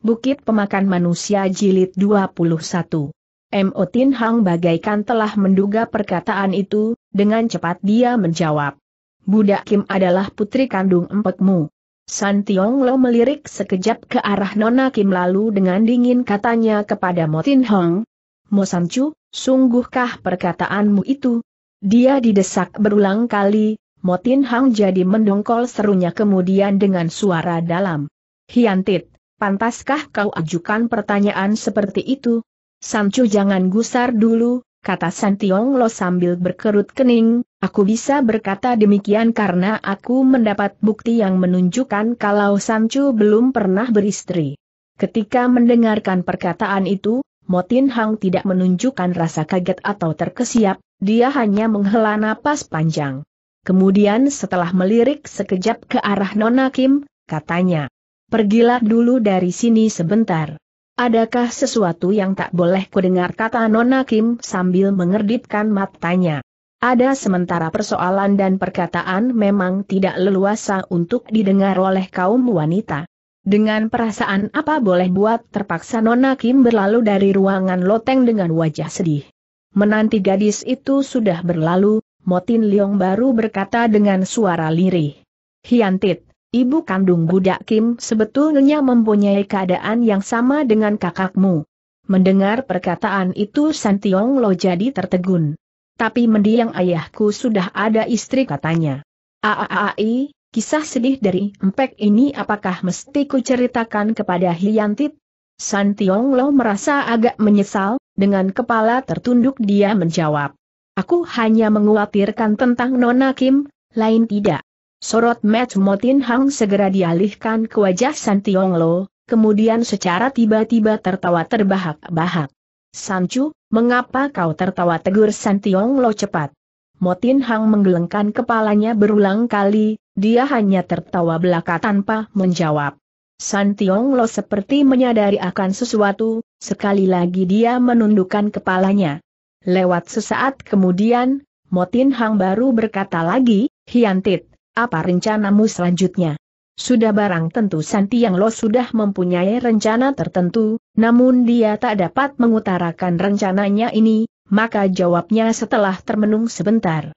Bukit Pemakan Manusia Jilid 21. M.O. Tin Hang bagaikan telah menduga perkataan itu, dengan cepat dia menjawab. Budak Kim adalah putri kandung empekmu. San Tiong Lo melirik sekejap ke arah Nona Kim lalu dengan dingin katanya kepada Mo Tin Hang. Mo San Chu, sungguhkah perkataanmu itu? Dia didesak berulang kali, Mo Tin Hang jadi mendongkol serunya kemudian dengan suara dalam. Hiantit pantaskah kau ajukan pertanyaan seperti itu? Sancu? jangan gusar dulu, kata Santiong Lo sambil berkerut kening, aku bisa berkata demikian karena aku mendapat bukti yang menunjukkan kalau Sancu belum pernah beristri. Ketika mendengarkan perkataan itu, Motin Hang tidak menunjukkan rasa kaget atau terkesiap, dia hanya menghela napas panjang. Kemudian setelah melirik sekejap ke arah Nona Kim, katanya, pergilah dulu dari sini sebentar. Adakah sesuatu yang tak boleh kudengar kata Nona Kim sambil mengerdipkan matanya? Ada sementara persoalan dan perkataan memang tidak leluasa untuk didengar oleh kaum wanita. Dengan perasaan apa boleh buat terpaksa Nona Kim berlalu dari ruangan loteng dengan wajah sedih. Menanti gadis itu sudah berlalu, Motin Leong baru berkata dengan suara lirih. Hiantit. Ibu kandung budak Kim sebetulnya mempunyai keadaan yang sama dengan kakakmu. Mendengar perkataan itu San Lo jadi tertegun. Tapi mendiang ayahku sudah ada istri katanya. Aaai, kisah sedih dari empek ini apakah mesti ku ceritakan kepada Hiyantit? San Lo merasa agak menyesal, dengan kepala tertunduk dia menjawab. Aku hanya menguatirkan tentang Nona Kim, lain tidak. Sorot Matt Motin Hang segera dialihkan ke wajah San Tiong Lo, kemudian secara tiba-tiba tertawa terbahak-bahak. Sancu, mengapa kau tertawa tegur San Tiong Lo cepat? Motin Hang menggelengkan kepalanya berulang kali, dia hanya tertawa belaka tanpa menjawab. San Tiong Lo seperti menyadari akan sesuatu, sekali lagi dia menundukkan kepalanya. Lewat sesaat kemudian, Motin Hang baru berkata lagi, Hiantit. Apa rencanamu selanjutnya? Sudah barang tentu Santi yang Lo sudah mempunyai rencana tertentu, namun dia tak dapat mengutarakan rencananya ini, maka jawabnya setelah termenung sebentar.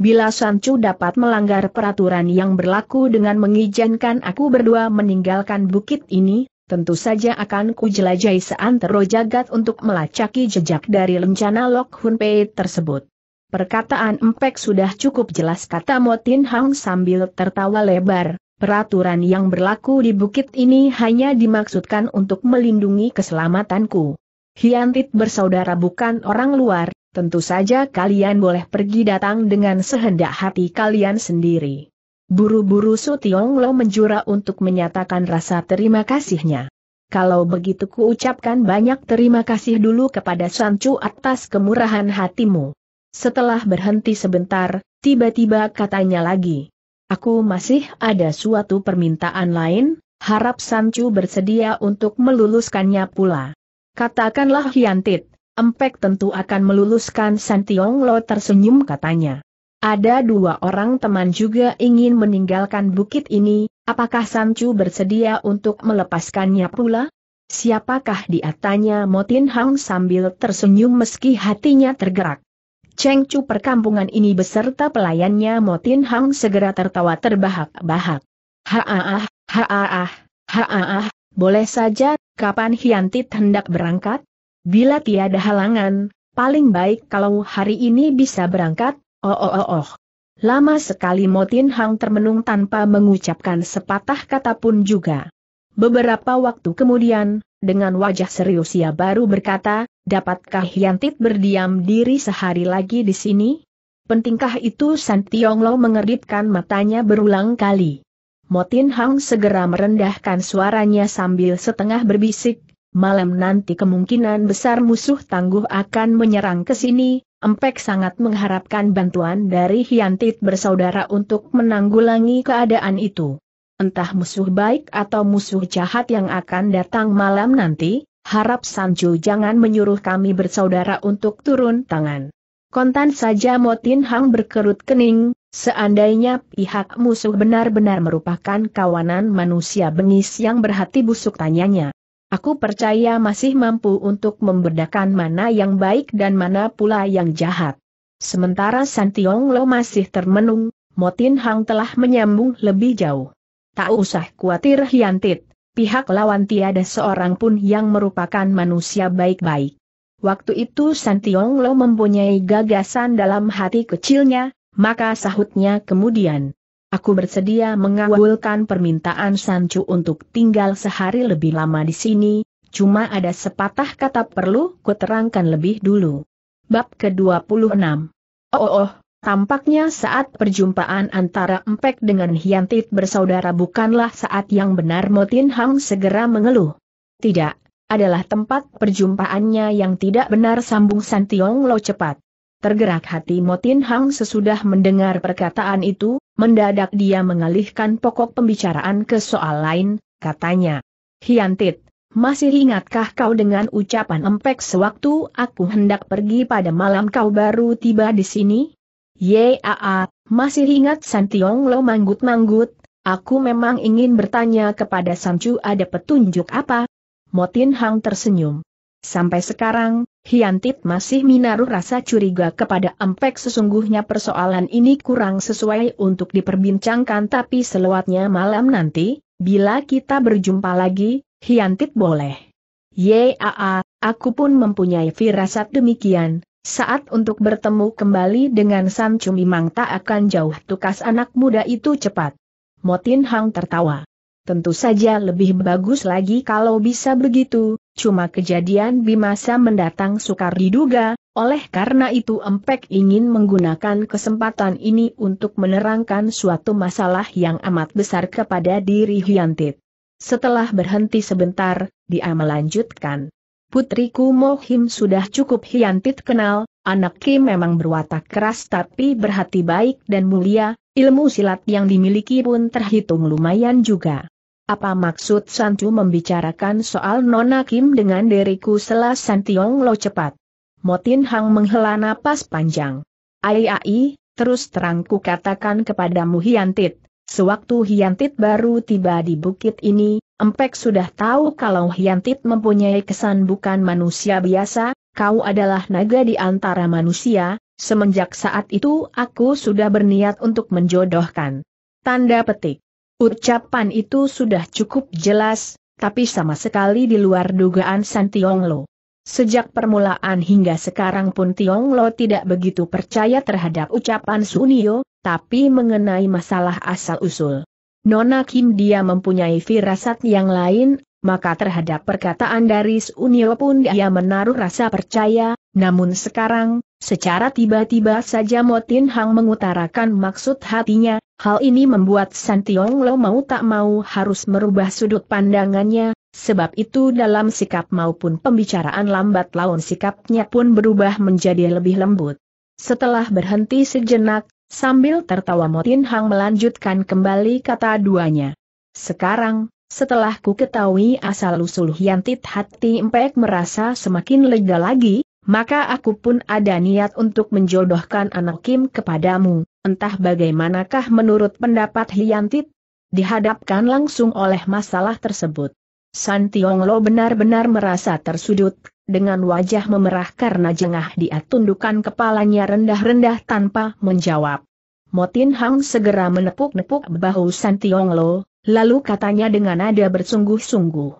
Bila Sancu dapat melanggar peraturan yang berlaku dengan mengizinkan aku berdua meninggalkan bukit ini, tentu saja akan kujelajahi seantero jagat untuk melacaki jejak dari rencana Lok Hun Pei tersebut. Perkataan empek sudah cukup jelas kata Motin Hang sambil tertawa lebar. Peraturan yang berlaku di bukit ini hanya dimaksudkan untuk melindungi keselamatanku. Hiantit bersaudara bukan orang luar, tentu saja kalian boleh pergi datang dengan sehendak hati kalian sendiri. Buru-buru Su Tiong Lo menjura untuk menyatakan rasa terima kasihnya. Kalau begitu ku ucapkan banyak terima kasih dulu kepada Sancu atas kemurahan hatimu. Setelah berhenti sebentar, tiba-tiba katanya lagi. Aku masih ada suatu permintaan lain, harap Sancu bersedia untuk meluluskannya pula. Katakanlah Hiantit, Empek tentu akan meluluskan Santiong Lo tersenyum katanya. Ada dua orang teman juga ingin meninggalkan bukit ini, apakah Sancu bersedia untuk melepaskannya pula? Siapakah diatanya? Motin Hang sambil tersenyum meski hatinya tergerak. Cheng Chu perkampungan ini beserta pelayannya Motin Hang segera tertawa terbahak-bahak. Haaah, haaah, haaah, boleh saja, kapan Hianti hendak berangkat? Bila tiada halangan, paling baik kalau hari ini bisa berangkat, oh oh oh oh. Lama sekali Motin Hang termenung tanpa mengucapkan sepatah kata pun juga. Beberapa waktu kemudian, dengan wajah serius ia baru berkata, dapatkah Hyantit berdiam diri sehari lagi di sini? Pentingkah itu San Tionglo mengeritkan matanya berulang kali. Motin Hang segera merendahkan suaranya sambil setengah berbisik, malam nanti kemungkinan besar musuh tangguh akan menyerang ke sini, Empek sangat mengharapkan bantuan dari Hyantit bersaudara untuk menanggulangi keadaan itu entah musuh baik atau musuh jahat yang akan datang malam nanti, harap Sanju jangan menyuruh kami bersaudara untuk turun tangan. Kontan saja Motin Hang berkerut kening, seandainya pihak musuh benar-benar merupakan kawanan manusia bengis yang berhati busuk tanyanya. Aku percaya masih mampu untuk membedakan mana yang baik dan mana pula yang jahat. Sementara Santiong Lo masih termenung, Motin Hang telah menyambung lebih jauh tak usah khawatir Hyantit, pihak lawan tiada seorang pun yang merupakan manusia baik-baik. Waktu itu Santiong Lo mempunyai gagasan dalam hati kecilnya, maka sahutnya kemudian. Aku bersedia mengawulkan permintaan Sancu untuk tinggal sehari lebih lama di sini, cuma ada sepatah kata perlu kuterangkan lebih dulu. Bab ke-26 oh oh, oh. Tampaknya saat perjumpaan antara Empek dengan Hiantit bersaudara bukanlah saat yang benar Motin Hang segera mengeluh. Tidak, adalah tempat perjumpaannya yang tidak benar sambung Santiong Lo cepat. Tergerak hati Motin Hang sesudah mendengar perkataan itu, mendadak dia mengalihkan pokok pembicaraan ke soal lain, katanya. Hiantit, masih ingatkah kau dengan ucapan Empek sewaktu aku hendak pergi pada malam kau baru tiba di sini? Yaa, masih ingat San Tiong Lo manggut-manggut, aku memang ingin bertanya kepada Sancu ada petunjuk apa? Motin Hang tersenyum. Sampai sekarang, Hiantit masih menaruh rasa curiga kepada Empek sesungguhnya persoalan ini kurang sesuai untuk diperbincangkan tapi selewatnya malam nanti, bila kita berjumpa lagi, Hiantit boleh. Yaa, aku pun mempunyai firasat demikian, saat untuk bertemu kembali dengan San Cumimang tak akan jauh tukas anak muda itu cepat. Motin Hang tertawa. Tentu saja lebih bagus lagi kalau bisa begitu, cuma kejadian Bimasa mendatang sukar diduga, oleh karena itu Empek ingin menggunakan kesempatan ini untuk menerangkan suatu masalah yang amat besar kepada diri Hyantit. Setelah berhenti sebentar, dia melanjutkan. Putriku Mohim sudah cukup hiantit kenal, anak Kim memang berwatak keras tapi berhati baik dan mulia, ilmu silat yang dimiliki pun terhitung lumayan juga. Apa maksud Sancu membicarakan soal Nona Kim dengan diriku selas Santiong lo cepat? Motin Hang menghela napas panjang. Ai ai, terus terangku katakan kepadamu Hiantit, Sewaktu Hiantit baru tiba di bukit ini, Empek sudah tahu kalau Hiantit mempunyai kesan bukan manusia biasa, kau adalah naga di antara manusia, semenjak saat itu aku sudah berniat untuk menjodohkan. Tanda petik. Ucapan itu sudah cukup jelas, tapi sama sekali di luar dugaan San Tiong Lo. Sejak permulaan hingga sekarang pun Tiong Lo tidak begitu percaya terhadap ucapan Sunio, tapi mengenai masalah asal-usul. Nona Kim dia mempunyai firasat yang lain, maka terhadap perkataan dari Sunil pun dia menaruh rasa percaya, namun sekarang, secara tiba-tiba saja Motin Hang mengutarakan maksud hatinya, hal ini membuat Santiong Lo mau tak mau harus merubah sudut pandangannya, Sebab itu dalam sikap maupun pembicaraan lambat laun sikapnya pun berubah menjadi lebih lembut. Setelah berhenti sejenak, Sambil tertawa Motin Hang melanjutkan kembali kata duanya. Sekarang, setelah ku ketahui asal-usul Hiantit hati Empek merasa semakin lega lagi, maka aku pun ada niat untuk menjodohkan anak Kim kepadamu. Entah bagaimanakah menurut pendapat Hiantit? Dihadapkan langsung oleh masalah tersebut. San Tiong benar-benar merasa tersudut, dengan wajah memerah karena jengah dia tundukkan kepalanya rendah-rendah tanpa menjawab. Motin Hang segera menepuk-nepuk bahu San Tiong lalu katanya dengan nada bersungguh-sungguh.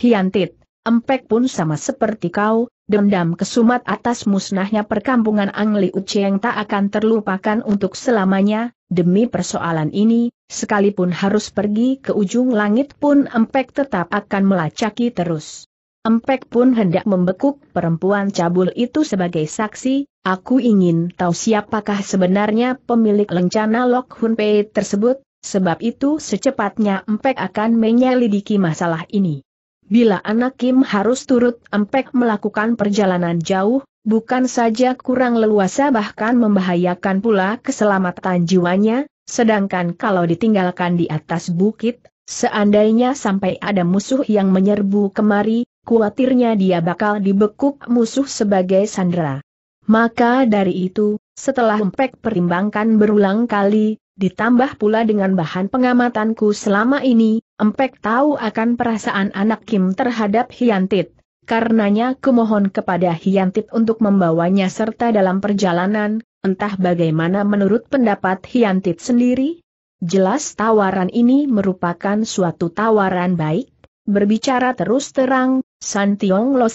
Hiantit, empek pun sama seperti kau, dendam kesumat atas musnahnya perkampungan Angli Ucheng tak akan terlupakan untuk selamanya, demi persoalan ini, Sekalipun harus pergi ke ujung langit pun Empek tetap akan melacaki terus. Empek pun hendak membekuk perempuan cabul itu sebagai saksi, aku ingin tahu siapakah sebenarnya pemilik lencana Lok Hun Pei tersebut, sebab itu secepatnya Empek akan menyelidiki masalah ini. Bila anak Kim harus turut Empek melakukan perjalanan jauh, bukan saja kurang leluasa bahkan membahayakan pula keselamatan jiwanya, Sedangkan kalau ditinggalkan di atas bukit, seandainya sampai ada musuh yang menyerbu kemari, kuatirnya dia bakal dibekuk musuh sebagai sandera. Maka dari itu, setelah Empek pertimbangkan berulang kali, ditambah pula dengan bahan pengamatanku selama ini, Empek tahu akan perasaan anak Kim terhadap Hyantit. Karenanya kumohon kepada Hyantit untuk membawanya serta dalam perjalanan, Entah bagaimana menurut pendapat Hiantit sendiri, jelas tawaran ini merupakan suatu tawaran baik. Berbicara terus terang, San Tiong Lo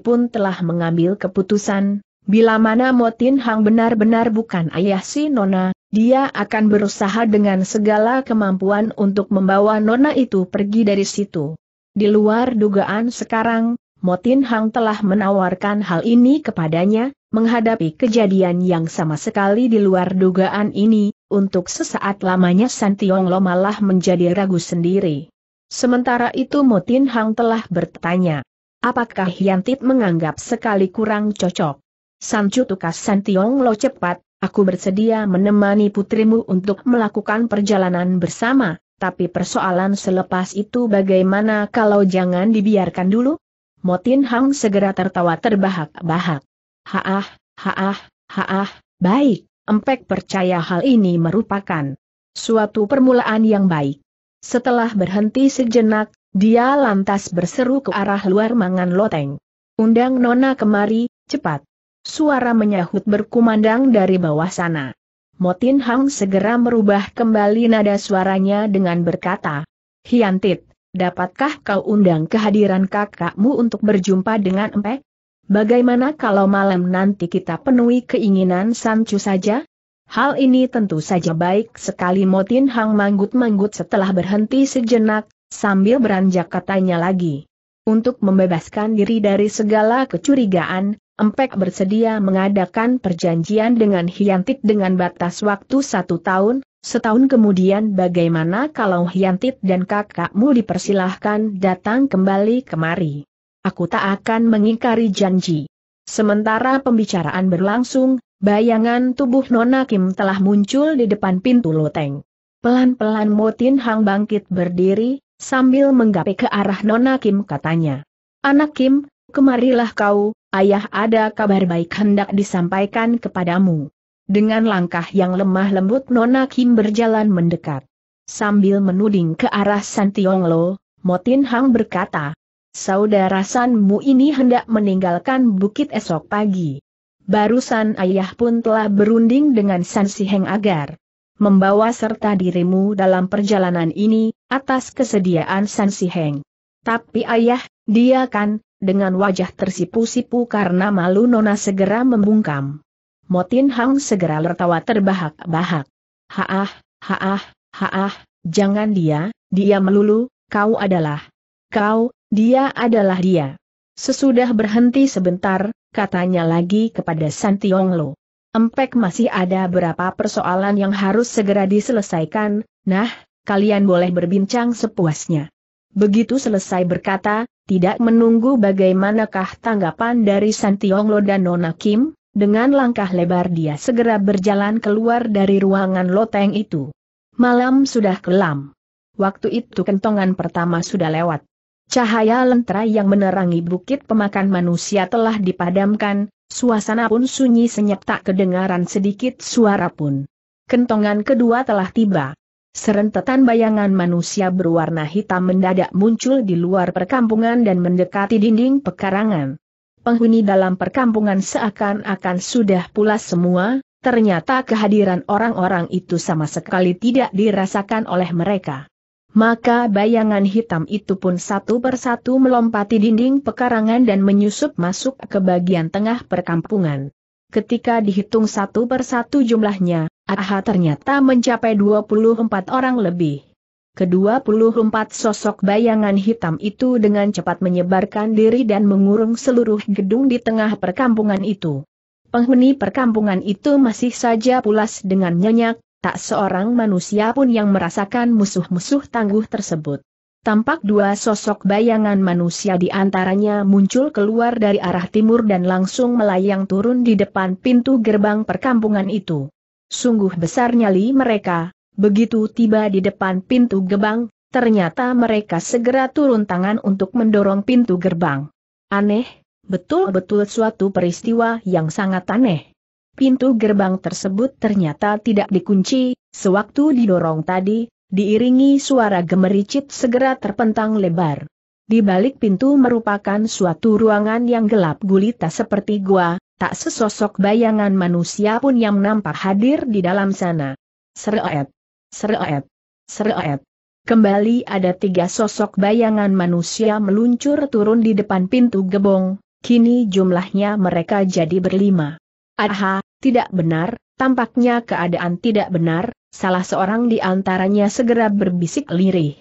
pun telah mengambil keputusan, bila mana Motin Hang benar-benar bukan ayah si Nona, dia akan berusaha dengan segala kemampuan untuk membawa Nona itu pergi dari situ. Di luar dugaan sekarang, Motin Hang telah menawarkan hal ini kepadanya, menghadapi kejadian yang sama sekali di luar dugaan ini, untuk sesaat lamanya Santiong Lo malah menjadi ragu sendiri. Sementara itu Motin Hang telah bertanya, apakah Yantit menganggap sekali kurang cocok? Sancu tukas Santiong Lo cepat, aku bersedia menemani putrimu untuk melakukan perjalanan bersama, tapi persoalan selepas itu bagaimana kalau jangan dibiarkan dulu? Motin Hang segera tertawa terbahak-bahak. Haah, haah, haah, baik, Empek percaya hal ini merupakan suatu permulaan yang baik. Setelah berhenti sejenak, dia lantas berseru ke arah luar mangan loteng. Undang Nona kemari, cepat. Suara menyahut berkumandang dari bawah sana. Motin Hang segera merubah kembali nada suaranya dengan berkata, Hiantit, Dapatkah kau undang kehadiran kakakmu untuk berjumpa dengan Empek? Bagaimana kalau malam nanti kita penuhi keinginan Sancu saja? Hal ini tentu saja baik sekali Motin Hang manggut-manggut setelah berhenti sejenak, sambil beranjak katanya lagi. Untuk membebaskan diri dari segala kecurigaan, Empek bersedia mengadakan perjanjian dengan Hyantik dengan batas waktu satu tahun, Setahun kemudian bagaimana kalau Hyantit dan kakakmu dipersilahkan datang kembali kemari? Aku tak akan mengingkari janji. Sementara pembicaraan berlangsung, bayangan tubuh Nona Kim telah muncul di depan pintu loteng. Pelan-pelan Motin Hang bangkit berdiri, sambil menggapai ke arah Nona Kim katanya. Anak Kim, kemarilah kau, ayah ada kabar baik hendak disampaikan kepadamu. Dengan langkah yang lemah lembut Nona Kim berjalan mendekat. Sambil menuding ke arah San Tiong Lo, Motin Hang berkata, Saudara Sanmu ini hendak meninggalkan bukit esok pagi. Barusan ayah pun telah berunding dengan San Siheng agar membawa serta dirimu dalam perjalanan ini, atas kesediaan San Siheng. Tapi ayah, dia kan, dengan wajah tersipu-sipu karena malu Nona segera membungkam. Motin Hang segera tertawa terbahak-bahak. Haah, haah, haah, jangan dia, dia melulu, kau adalah. Kau, dia adalah dia. Sesudah berhenti sebentar, katanya lagi kepada Tiong Lo. Empek masih ada berapa persoalan yang harus segera diselesaikan, nah, kalian boleh berbincang sepuasnya. Begitu selesai berkata, tidak menunggu bagaimanakah tanggapan dari Tiong Lo dan Nona Kim, dengan langkah lebar dia segera berjalan keluar dari ruangan loteng itu. Malam sudah kelam. Waktu itu kentongan pertama sudah lewat. Cahaya lentera yang menerangi bukit pemakan manusia telah dipadamkan, suasana pun sunyi senyap tak kedengaran sedikit suara pun. Kentongan kedua telah tiba. Serentetan bayangan manusia berwarna hitam mendadak muncul di luar perkampungan dan mendekati dinding pekarangan penghuni dalam perkampungan seakan-akan sudah pulas semua, ternyata kehadiran orang-orang itu sama sekali tidak dirasakan oleh mereka. Maka bayangan hitam itu pun satu persatu melompati dinding pekarangan dan menyusup masuk ke bagian tengah perkampungan. Ketika dihitung satu persatu jumlahnya, Aha ternyata mencapai 24 orang lebih. Kedua puluh empat sosok bayangan hitam itu dengan cepat menyebarkan diri dan mengurung seluruh gedung di tengah perkampungan itu. Penghuni perkampungan itu masih saja pulas dengan nyenyak, tak seorang manusia pun yang merasakan musuh-musuh tangguh tersebut. Tampak dua sosok bayangan manusia di antaranya muncul keluar dari arah timur dan langsung melayang turun di depan pintu gerbang perkampungan itu. Sungguh besar nyali mereka, Begitu tiba di depan pintu gerbang, ternyata mereka segera turun tangan untuk mendorong pintu gerbang. Aneh, betul-betul suatu peristiwa yang sangat aneh. Pintu gerbang tersebut ternyata tidak dikunci, sewaktu didorong tadi, diiringi suara gemericit segera terpentang lebar. Di balik pintu merupakan suatu ruangan yang gelap gulita seperti gua, tak sesosok bayangan manusia pun yang nampak hadir di dalam sana. Seret. Seret. Seret. Kembali ada tiga sosok bayangan manusia meluncur turun di depan pintu gebong, kini jumlahnya mereka jadi berlima. Aha, tidak benar, tampaknya keadaan tidak benar, salah seorang di antaranya segera berbisik lirih.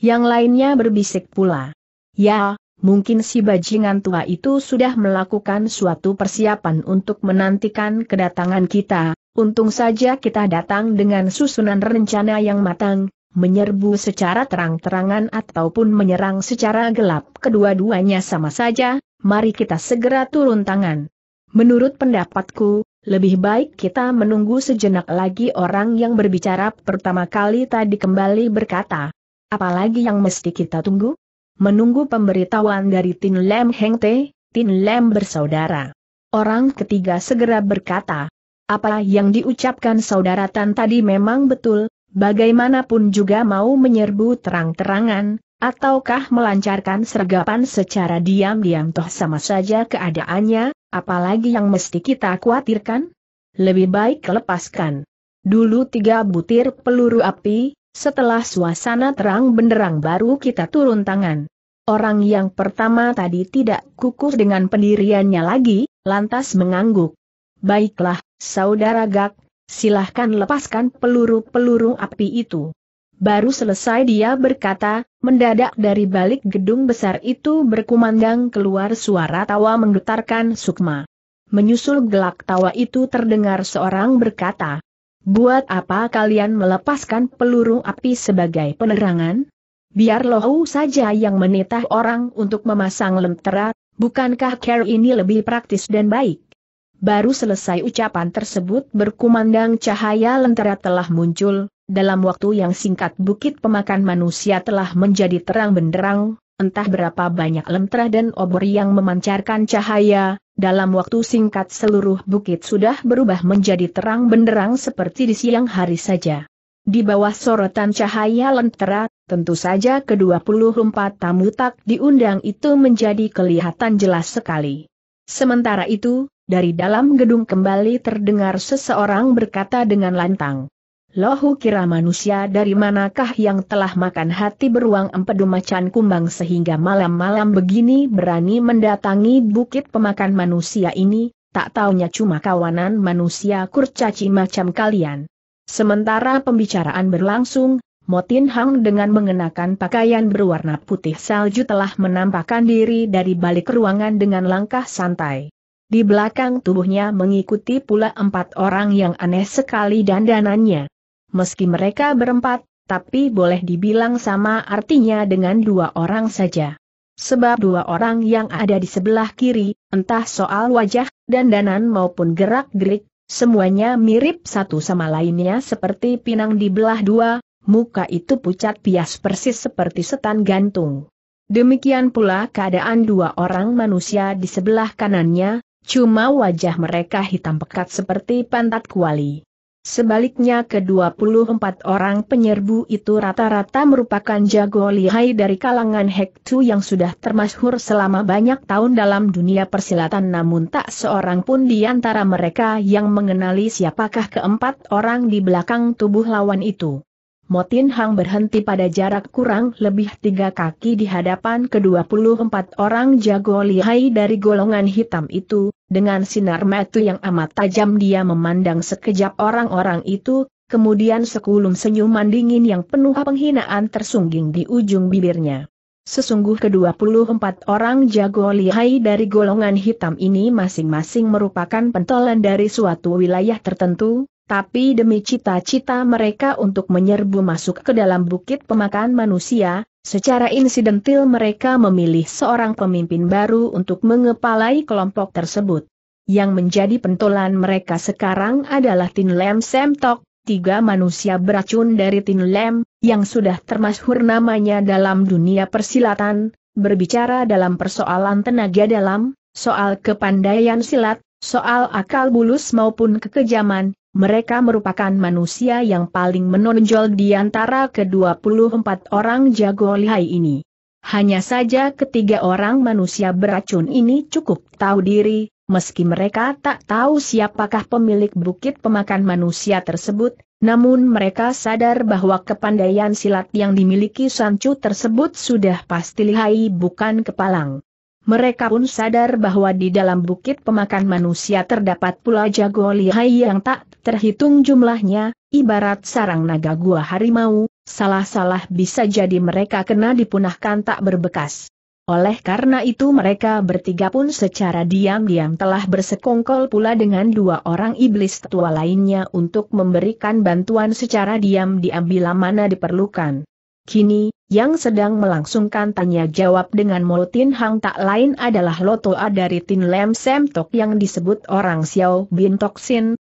Yang lainnya berbisik pula. Ya, mungkin si bajingan tua itu sudah melakukan suatu persiapan untuk menantikan kedatangan kita, Untung saja kita datang dengan susunan rencana yang matang, menyerbu secara terang-terangan ataupun menyerang secara gelap. Kedua-duanya sama saja, mari kita segera turun tangan. Menurut pendapatku, lebih baik kita menunggu sejenak lagi orang yang berbicara pertama kali tadi kembali berkata. Apalagi yang mesti kita tunggu? Menunggu pemberitahuan dari Tin Lem Heng Te, Tin Lem bersaudara. Orang ketiga segera berkata, apa yang diucapkan saudara Tan tadi memang betul, bagaimanapun juga mau menyerbu terang-terangan, ataukah melancarkan sergapan secara diam-diam toh sama saja keadaannya, apalagi yang mesti kita khawatirkan? Lebih baik lepaskan. Dulu tiga butir peluru api, setelah suasana terang benderang baru kita turun tangan. Orang yang pertama tadi tidak kukuh dengan pendiriannya lagi, lantas mengangguk. Baiklah, Saudara Gak, silahkan lepaskan peluru-peluru api itu. Baru selesai dia berkata, mendadak dari balik gedung besar itu berkumandang keluar suara tawa menggetarkan sukma. Menyusul gelak tawa itu terdengar seorang berkata, Buat apa kalian melepaskan peluru api sebagai penerangan? Biar lohu saja yang menitah orang untuk memasang lentera, bukankah care ini lebih praktis dan baik? Baru selesai ucapan tersebut berkumandang cahaya lentera telah muncul, dalam waktu yang singkat bukit pemakan manusia telah menjadi terang benderang, entah berapa banyak lentera dan obor yang memancarkan cahaya, dalam waktu singkat seluruh bukit sudah berubah menjadi terang benderang seperti di siang hari saja. Di bawah sorotan cahaya lentera, tentu saja ke-24 tamu tak diundang itu menjadi kelihatan jelas sekali. Sementara itu, dari dalam gedung kembali terdengar seseorang berkata dengan lantang. Lohu kira manusia dari manakah yang telah makan hati beruang empedu macan kumbang sehingga malam-malam begini berani mendatangi bukit pemakan manusia ini, tak taunya cuma kawanan manusia kurcaci macam kalian. Sementara pembicaraan berlangsung, Motin Hang dengan mengenakan pakaian berwarna putih salju telah menampakkan diri dari balik ruangan dengan langkah santai. Di belakang tubuhnya mengikuti pula empat orang yang aneh sekali dandanannya. Meski mereka berempat, tapi boleh dibilang sama artinya dengan dua orang saja. Sebab dua orang yang ada di sebelah kiri, entah soal wajah, dandanan maupun gerak-gerik, semuanya mirip satu sama lainnya seperti pinang di belah dua, muka itu pucat pias persis seperti setan gantung. Demikian pula keadaan dua orang manusia di sebelah kanannya, Cuma wajah mereka hitam pekat seperti pantat kuali. Sebaliknya ke-24 orang penyerbu itu rata-rata merupakan jago lihai dari kalangan Hektu yang sudah termasyhur selama banyak tahun dalam dunia persilatan namun tak seorang pun di antara mereka yang mengenali siapakah keempat orang di belakang tubuh lawan itu. Motin Hang berhenti pada jarak kurang lebih tiga kaki di hadapan ke-24 orang jago lihai dari golongan hitam itu, dengan sinar mata yang amat tajam dia memandang sekejap orang-orang itu, kemudian sekulum senyuman dingin yang penuh penghinaan tersungging di ujung bibirnya. Sesungguh ke-24 orang jago lihai dari golongan hitam ini masing-masing merupakan pentolan dari suatu wilayah tertentu, tapi demi cita-cita mereka untuk menyerbu masuk ke dalam bukit pemakan manusia, secara insidentil mereka memilih seorang pemimpin baru untuk mengepalai kelompok tersebut. Yang menjadi pentolan mereka sekarang adalah Tin Lem Semtok, tiga manusia beracun dari Tin Lem, yang sudah termasyhur namanya dalam dunia persilatan, berbicara dalam persoalan tenaga dalam, soal kepandaian silat, soal akal bulus maupun kekejaman, mereka merupakan manusia yang paling menonjol di antara ke-24 orang jago lihai ini. Hanya saja ketiga orang manusia beracun ini cukup tahu diri, meski mereka tak tahu siapakah pemilik bukit pemakan manusia tersebut, namun mereka sadar bahwa kepandaian silat yang dimiliki Sancu tersebut sudah pasti lihai bukan kepalang. Mereka pun sadar bahwa di dalam bukit pemakan manusia terdapat pula jago lihai yang tak terhitung jumlahnya, ibarat sarang naga gua harimau, salah-salah bisa jadi mereka kena dipunahkan tak berbekas. Oleh karena itu mereka bertiga pun secara diam-diam telah bersekongkol pula dengan dua orang iblis tua lainnya untuk memberikan bantuan secara diam-diam bila mana diperlukan. Kini, yang sedang melangsungkan tanya jawab dengan Mo Hang tak lain adalah Lotoa dari Tin Lem Sem Tok yang disebut orang Xiao Bin Tok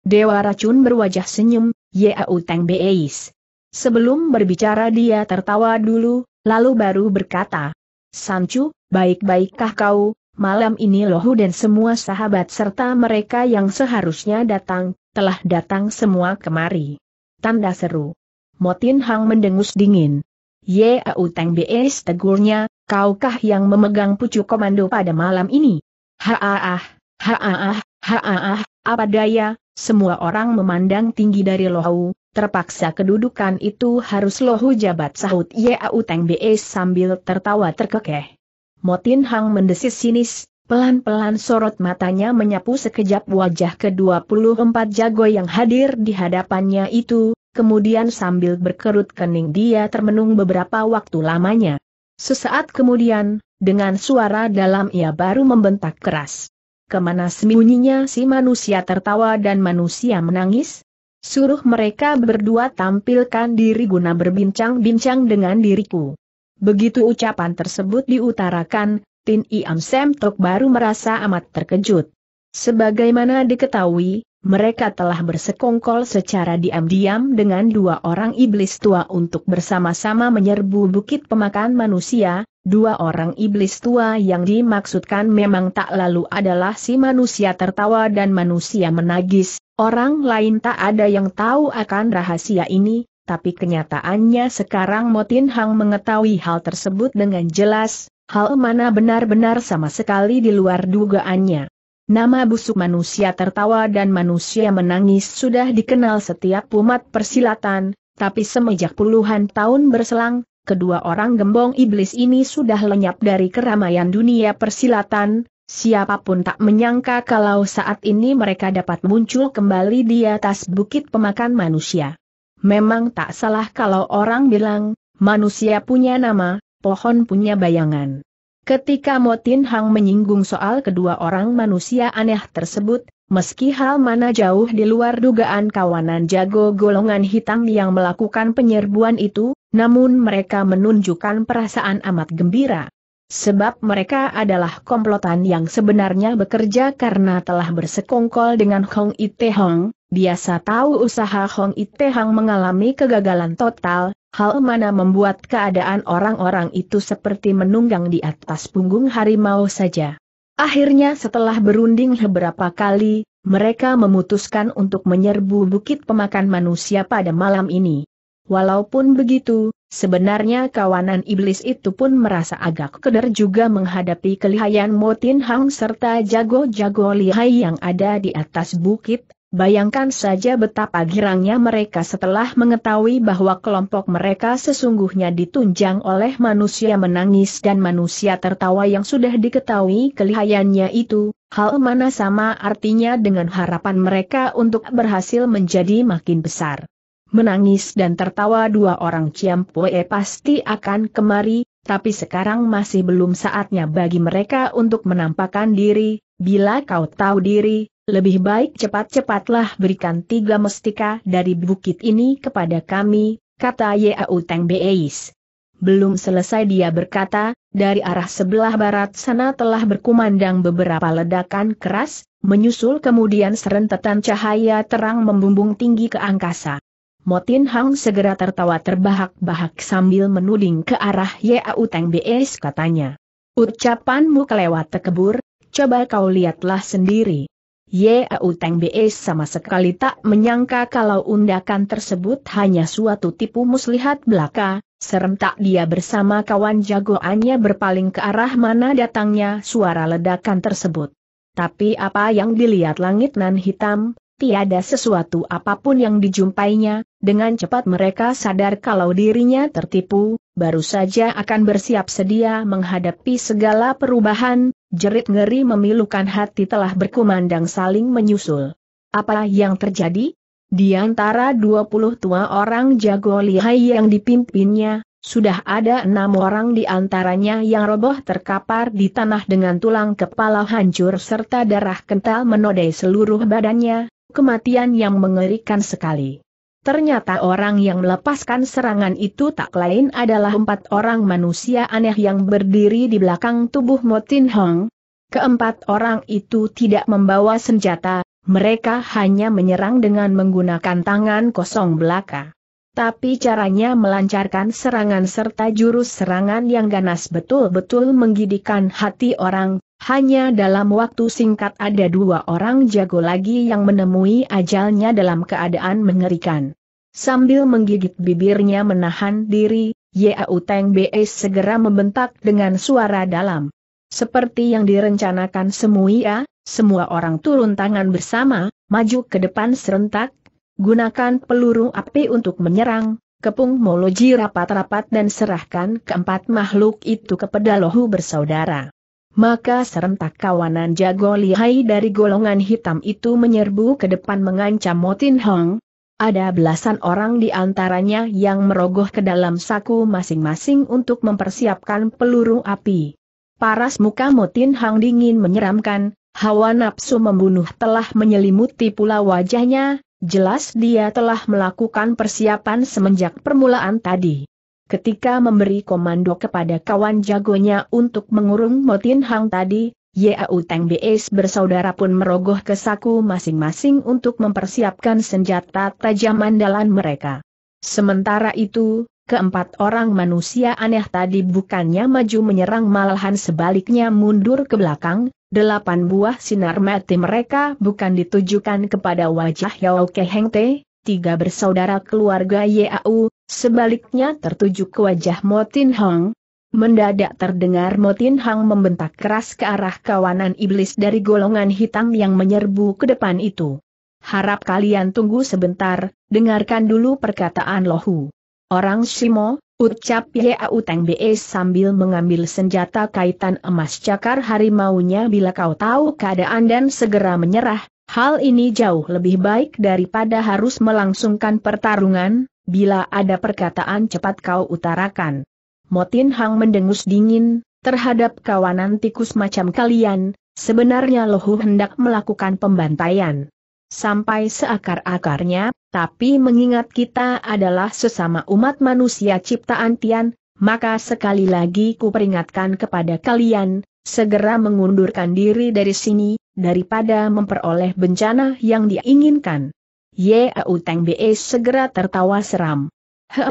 Dewa Racun berwajah senyum, Yau Teng Beis. Sebelum berbicara dia tertawa dulu, lalu baru berkata, Sancu, baik-baikkah kau, malam ini Lohu dan semua sahabat serta mereka yang seharusnya datang, telah datang semua kemari. Tanda seru. Motin Hang mendengus dingin. Yau Teng Bs tegurnya, kaukah yang memegang pucuk komando pada malam ini? Haaah, haaah, haaah, apa daya, semua orang memandang tinggi dari Lohu, terpaksa kedudukan itu harus Lohu jabat sahut Yau Teng Bs sambil tertawa terkekeh. Motin Hang mendesis sinis, Pelan-pelan sorot matanya menyapu sekejap wajah ke-24 jago yang hadir di hadapannya itu, kemudian sambil berkerut kening dia termenung beberapa waktu lamanya. Sesaat kemudian, dengan suara dalam ia baru membentak keras. Kemana sembunyinya si manusia tertawa dan manusia menangis? Suruh mereka berdua tampilkan diri guna berbincang-bincang dengan diriku. Begitu ucapan tersebut diutarakan, Tin Iam Sam Tok baru merasa amat terkejut. Sebagaimana diketahui, mereka telah bersekongkol secara diam-diam dengan dua orang iblis tua untuk bersama-sama menyerbu bukit pemakan manusia, dua orang iblis tua yang dimaksudkan memang tak lalu adalah si manusia tertawa dan manusia menagis, orang lain tak ada yang tahu akan rahasia ini, tapi kenyataannya sekarang Motin Hang mengetahui hal tersebut dengan jelas, hal mana benar-benar sama sekali di luar dugaannya. Nama busuk manusia tertawa dan manusia menangis sudah dikenal setiap umat persilatan, tapi semenjak puluhan tahun berselang, kedua orang gembong iblis ini sudah lenyap dari keramaian dunia persilatan, siapapun tak menyangka kalau saat ini mereka dapat muncul kembali di atas bukit pemakan manusia. Memang tak salah kalau orang bilang, manusia punya nama, pohon punya bayangan. Ketika Motin Hang menyinggung soal kedua orang manusia aneh tersebut, meski hal mana jauh di luar dugaan kawanan jago golongan hitam yang melakukan penyerbuan itu, namun mereka menunjukkan perasaan amat gembira. Sebab mereka adalah komplotan yang sebenarnya bekerja karena telah bersekongkol dengan Hong Ite Hong, biasa tahu usaha Hong Ite Hang mengalami kegagalan total, Hal mana membuat keadaan orang-orang itu seperti menunggang di atas punggung harimau saja. Akhirnya setelah berunding beberapa kali, mereka memutuskan untuk menyerbu bukit pemakan manusia pada malam ini. Walaupun begitu, sebenarnya kawanan iblis itu pun merasa agak keder juga menghadapi kelihayan Motin Hang serta jago-jago lihai yang ada di atas bukit Bayangkan saja betapa girangnya mereka setelah mengetahui bahwa kelompok mereka sesungguhnya ditunjang oleh manusia menangis dan manusia tertawa yang sudah diketahui kelihayannya itu, hal mana sama artinya dengan harapan mereka untuk berhasil menjadi makin besar. Menangis dan tertawa dua orang Ciampue pasti akan kemari, tapi sekarang masih belum saatnya bagi mereka untuk menampakkan diri, bila kau tahu diri, lebih baik cepat-cepatlah berikan tiga mestika dari bukit ini kepada kami, kata Yau Teng Beis. Belum selesai dia berkata, dari arah sebelah barat sana telah berkumandang beberapa ledakan keras, menyusul kemudian serentetan cahaya terang membumbung tinggi ke angkasa. Motin Hang segera tertawa terbahak-bahak sambil menuding ke arah Yau Teng Beis katanya. Ucapanmu kelewat tekebur, coba kau lihatlah sendiri. Yau Teng Be sama sekali tak menyangka kalau undakan tersebut hanya suatu tipu muslihat belaka, serentak dia bersama kawan jagoannya berpaling ke arah mana datangnya suara ledakan tersebut. Tapi apa yang dilihat langit nan hitam, tiada sesuatu apapun yang dijumpainya, dengan cepat mereka sadar kalau dirinya tertipu, baru saja akan bersiap sedia menghadapi segala perubahan, jerit ngeri memilukan hati telah berkumandang saling menyusul. Apa yang terjadi? Di antara 20 tua orang jago lihai yang dipimpinnya, sudah ada enam orang di antaranya yang roboh terkapar di tanah dengan tulang kepala hancur serta darah kental menodai seluruh badannya, kematian yang mengerikan sekali. Ternyata orang yang melepaskan serangan itu tak lain adalah empat orang manusia aneh yang berdiri di belakang tubuh Motin Hong. Keempat orang itu tidak membawa senjata, mereka hanya menyerang dengan menggunakan tangan kosong belaka. Tapi caranya melancarkan serangan serta jurus serangan yang ganas betul-betul menggidikan hati orang, hanya dalam waktu singkat ada dua orang jago lagi yang menemui ajalnya dalam keadaan mengerikan. Sambil menggigit bibirnya menahan diri, Yau Teng Be segera membentak dengan suara dalam. Seperti yang direncanakan semua, semua orang turun tangan bersama, maju ke depan serentak, Gunakan peluru api untuk menyerang, kepung Moloji rapat-rapat dan serahkan keempat makhluk itu ke pedalohu bersaudara. Maka serentak kawanan jago lihai dari golongan hitam itu menyerbu ke depan mengancam Motin Hong. Ada belasan orang di antaranya yang merogoh ke dalam saku masing-masing untuk mempersiapkan peluru api. Paras muka Motin Hong dingin menyeramkan, hawa nafsu membunuh telah menyelimuti pula wajahnya, Jelas dia telah melakukan persiapan semenjak permulaan tadi. Ketika memberi komando kepada kawan jagonya untuk mengurung Motin Hang tadi, Yau Teng B.S. bersaudara pun merogoh ke saku masing-masing untuk mempersiapkan senjata tajam andalan mereka. Sementara itu, keempat orang manusia aneh tadi bukannya maju menyerang malahan sebaliknya mundur ke belakang, delapan buah sinar mati mereka bukan ditujukan kepada wajah Yao Kehengte, tiga bersaudara keluarga Yau, sebaliknya tertuju ke wajah Motin Hong. Mendadak terdengar Motin Hang membentak keras ke arah kawanan iblis dari golongan hitam yang menyerbu ke depan itu. Harap kalian tunggu sebentar, dengarkan dulu perkataan Lohu. Orang simo, ucap Yau Teng Be sambil mengambil senjata kaitan emas cakar harimaunya bila kau tahu keadaan dan segera menyerah, hal ini jauh lebih baik daripada harus melangsungkan pertarungan, bila ada perkataan cepat kau utarakan. Motin Hang mendengus dingin, terhadap kawanan tikus macam kalian, sebenarnya Lohu hendak melakukan pembantaian sampai seakar-akarnya, tapi mengingat kita adalah sesama umat manusia ciptaan Tian, maka sekali lagi kuperingatkan kepada kalian, segera mengundurkan diri dari sini, daripada memperoleh bencana yang diinginkan. Yau Teng Be segera tertawa seram.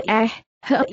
Eh,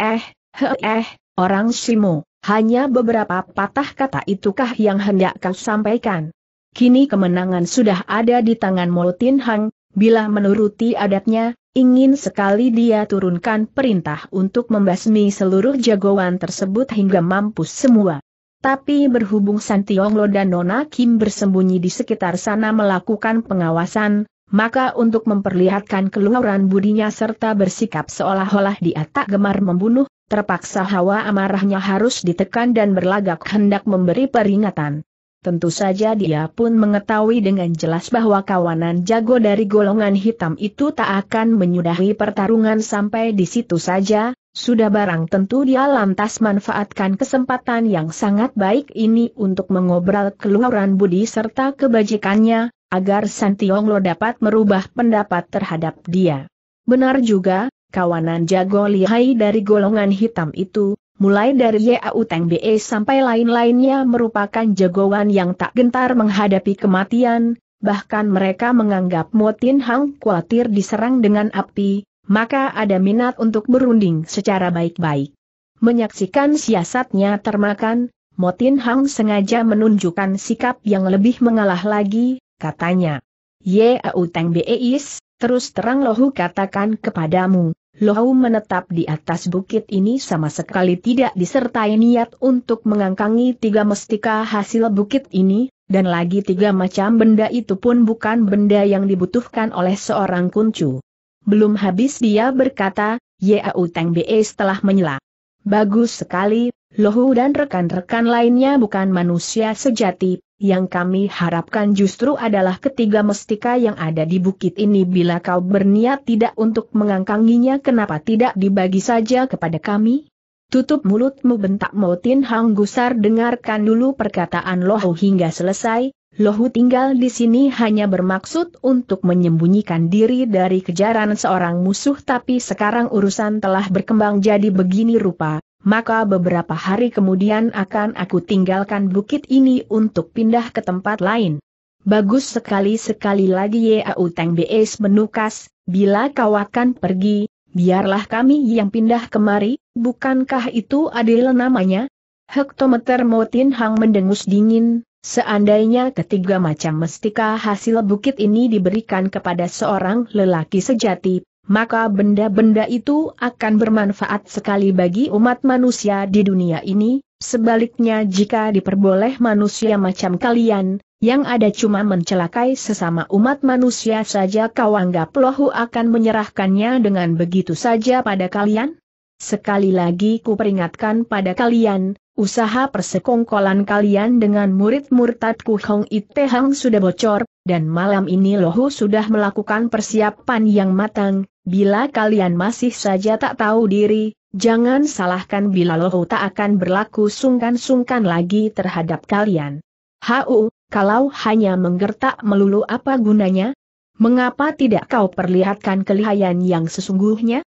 eh, he eh, orang Simo, hanya beberapa patah kata itukah yang hendak kau sampaikan? Kini kemenangan sudah ada di tangan Molotin Hang, bila menuruti adatnya, ingin sekali dia turunkan perintah untuk membasmi seluruh jagoan tersebut hingga mampus semua. Tapi berhubung Santionglo dan Nona Kim bersembunyi di sekitar sana melakukan pengawasan, maka untuk memperlihatkan keluaran budinya serta bersikap seolah-olah dia tak gemar membunuh, terpaksa hawa amarahnya harus ditekan dan berlagak hendak memberi peringatan. Tentu saja dia pun mengetahui dengan jelas bahwa kawanan jago dari golongan hitam itu tak akan menyudahi pertarungan sampai di situ saja, sudah barang tentu dia lantas manfaatkan kesempatan yang sangat baik ini untuk mengobrol keluaran budi serta kebajikannya, agar Santiong lo dapat merubah pendapat terhadap dia. Benar juga, kawanan jago lihai dari golongan hitam itu, mulai dari Yau Teng Be sampai lain-lainnya merupakan jagoan yang tak gentar menghadapi kematian, bahkan mereka menganggap Motin Hang khawatir diserang dengan api, maka ada minat untuk berunding secara baik-baik. Menyaksikan siasatnya termakan, Motin Hang sengaja menunjukkan sikap yang lebih mengalah lagi, katanya. Yau Teng Beis, terus terang lohu katakan kepadamu, Lohau menetap di atas bukit ini sama sekali tidak disertai niat untuk mengangkangi tiga mestika hasil bukit ini, dan lagi tiga macam benda itu pun bukan benda yang dibutuhkan oleh seorang kuncu. Belum habis dia berkata, Yau Teng Be setelah menyela. Bagus sekali, Lohu dan rekan-rekan lainnya bukan manusia sejati, yang kami harapkan justru adalah ketiga mestika yang ada di bukit ini bila kau berniat tidak untuk mengangkanginya kenapa tidak dibagi saja kepada kami? Tutup mulutmu bentak Motin Hang Gusar dengarkan dulu perkataan Lohu hingga selesai, Lohu tinggal di sini hanya bermaksud untuk menyembunyikan diri dari kejaran seorang musuh tapi sekarang urusan telah berkembang jadi begini rupa, maka beberapa hari kemudian akan aku tinggalkan bukit ini untuk pindah ke tempat lain. Bagus sekali-sekali lagi ya, Uteng Bes menukas, bila kau akan pergi, biarlah kami yang pindah kemari, bukankah itu adil namanya? Hektometer Motin Hang mendengus dingin, seandainya ketiga macam mestika hasil bukit ini diberikan kepada seorang lelaki sejati, maka benda-benda itu akan bermanfaat sekali bagi umat manusia di dunia ini, sebaliknya jika diperboleh manusia macam kalian, yang ada cuma mencelakai sesama umat manusia saja kau anggap lohu akan menyerahkannya dengan begitu saja pada kalian? Sekali lagi ku peringatkan pada kalian, usaha persekongkolan kalian dengan murid murtadku Hong Ite Hang sudah bocor, dan malam ini Lohu sudah melakukan persiapan yang matang, bila kalian masih saja tak tahu diri, jangan salahkan bila Lohu tak akan berlaku sungkan-sungkan lagi terhadap kalian. Hau, kalau hanya menggertak melulu apa gunanya? Mengapa tidak kau perlihatkan kelihayan yang sesungguhnya?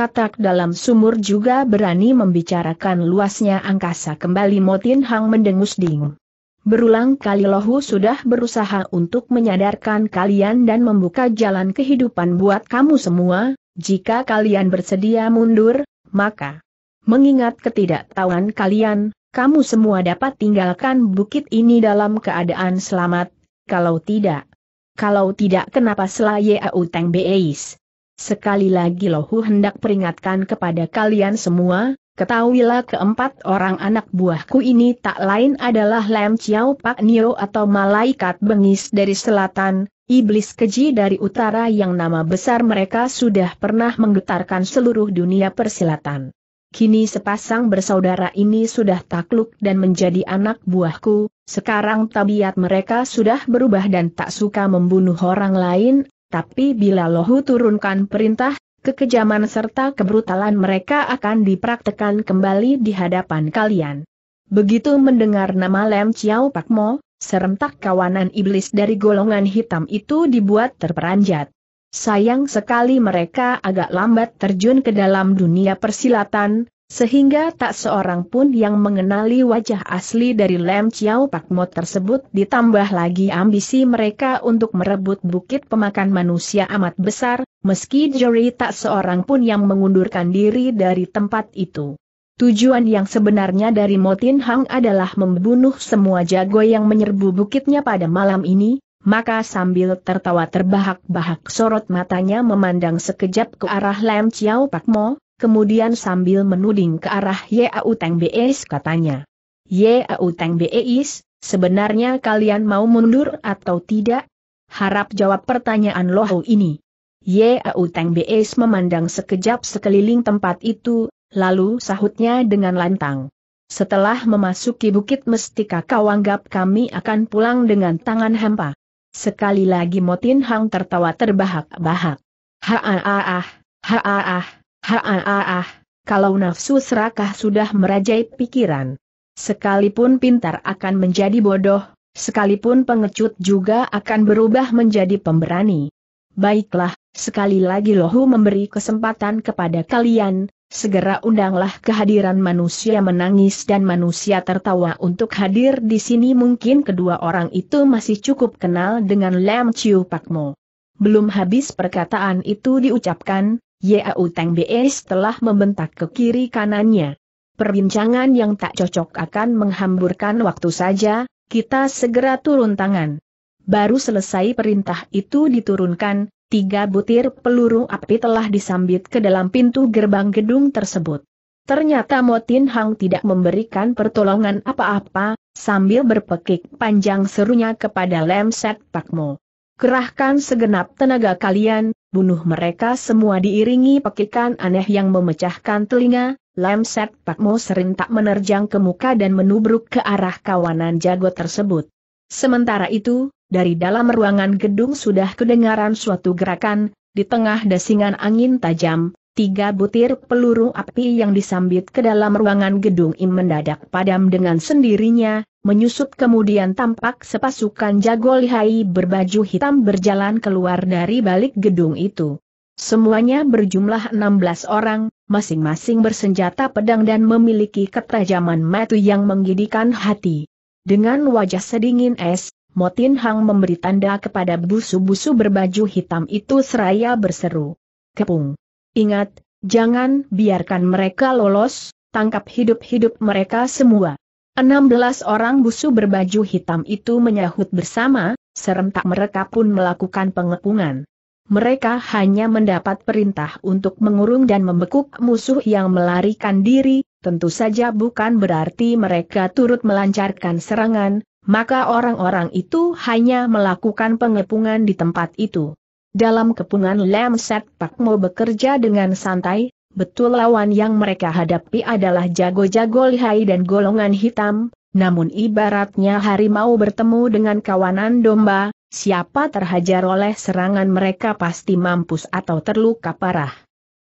katak dalam sumur juga berani membicarakan luasnya angkasa kembali Motin Hang mendengus dingin. Berulang kali Lohu sudah berusaha untuk menyadarkan kalian dan membuka jalan kehidupan buat kamu semua, jika kalian bersedia mundur, maka mengingat ketidaktahuan kalian, kamu semua dapat tinggalkan bukit ini dalam keadaan selamat, kalau tidak. Kalau tidak kenapa selaya Uteng Beis? Sekali lagi Lohu hendak peringatkan kepada kalian semua, ketahuilah keempat orang anak buahku ini tak lain adalah Lam Chiao Pak Nio atau malaikat bengis dari selatan, iblis keji dari utara yang nama besar mereka sudah pernah menggetarkan seluruh dunia persilatan. Kini sepasang bersaudara ini sudah takluk dan menjadi anak buahku, sekarang tabiat mereka sudah berubah dan tak suka membunuh orang lain, tapi bila Lohu turunkan perintah, kekejaman serta kebrutalan mereka akan dipraktekan kembali di hadapan kalian. Begitu mendengar nama Lem Chiao Pak Mo, serentak kawanan iblis dari golongan hitam itu dibuat terperanjat. Sayang sekali mereka agak lambat terjun ke dalam dunia persilatan, sehingga tak seorang pun yang mengenali wajah asli dari Lem Chiao Pak Mo tersebut ditambah lagi ambisi mereka untuk merebut bukit pemakan manusia amat besar, meski Jerry tak seorang pun yang mengundurkan diri dari tempat itu. Tujuan yang sebenarnya dari Motin Hang adalah membunuh semua jago yang menyerbu bukitnya pada malam ini, maka sambil tertawa terbahak-bahak sorot matanya memandang sekejap ke arah Lam Chiao Pak Mo kemudian sambil menuding ke arah Yau Teng Beis katanya. Yau Teng Beis, sebenarnya kalian mau mundur atau tidak? Harap jawab pertanyaan Lohu ini. Yau Teng Beis memandang sekejap sekeliling tempat itu, lalu sahutnya dengan lantang. Setelah memasuki Bukit Mestika kau anggap kami akan pulang dengan tangan hampa. Sekali lagi Motin Hang tertawa terbahak-bahak. Ha Haaah, kalau nafsu serakah sudah merajai pikiran. Sekalipun pintar akan menjadi bodoh, sekalipun pengecut juga akan berubah menjadi pemberani. Baiklah, sekali lagi lohu memberi kesempatan kepada kalian, segera undanglah kehadiran manusia menangis dan manusia tertawa untuk hadir di sini mungkin kedua orang itu masih cukup kenal dengan Lam Chiu Pakmo. Belum habis perkataan itu diucapkan, Yau Teng BS telah membentak ke kiri kanannya. Perbincangan yang tak cocok akan menghamburkan waktu saja, kita segera turun tangan. Baru selesai perintah itu diturunkan, tiga butir peluru api telah disambit ke dalam pintu gerbang gedung tersebut. Ternyata Motin Hang tidak memberikan pertolongan apa-apa, sambil berpekik panjang serunya kepada Lem Set Pakmo. Kerahkan segenap tenaga kalian, Bunuh mereka semua diiringi pekikan aneh yang memecahkan telinga, Lemset Pakmo serentak menerjang ke muka dan menubruk ke arah kawanan jago tersebut. Sementara itu, dari dalam ruangan gedung sudah kedengaran suatu gerakan, di tengah desingan angin tajam, tiga butir peluru api yang disambit ke dalam ruangan gedung im mendadak padam dengan sendirinya, Menyusut kemudian tampak sepasukan jago lihai berbaju hitam berjalan keluar dari balik gedung itu. Semuanya berjumlah 16 orang, masing-masing bersenjata pedang dan memiliki ketajaman mata yang menggidikan hati. Dengan wajah sedingin es, Motin Hang memberi tanda kepada busu-busu berbaju hitam itu seraya berseru. Kepung! Ingat, jangan biarkan mereka lolos, tangkap hidup-hidup mereka semua. 16 orang busu berbaju hitam itu menyahut bersama, serentak mereka pun melakukan pengepungan. Mereka hanya mendapat perintah untuk mengurung dan membekuk musuh yang melarikan diri, tentu saja bukan berarti mereka turut melancarkan serangan, maka orang-orang itu hanya melakukan pengepungan di tempat itu. Dalam kepungan Lemset Pakmo bekerja dengan santai, betul lawan yang mereka hadapi adalah jago-jago lihai dan golongan hitam, namun ibaratnya harimau bertemu dengan kawanan domba, siapa terhajar oleh serangan mereka pasti mampus atau terluka parah.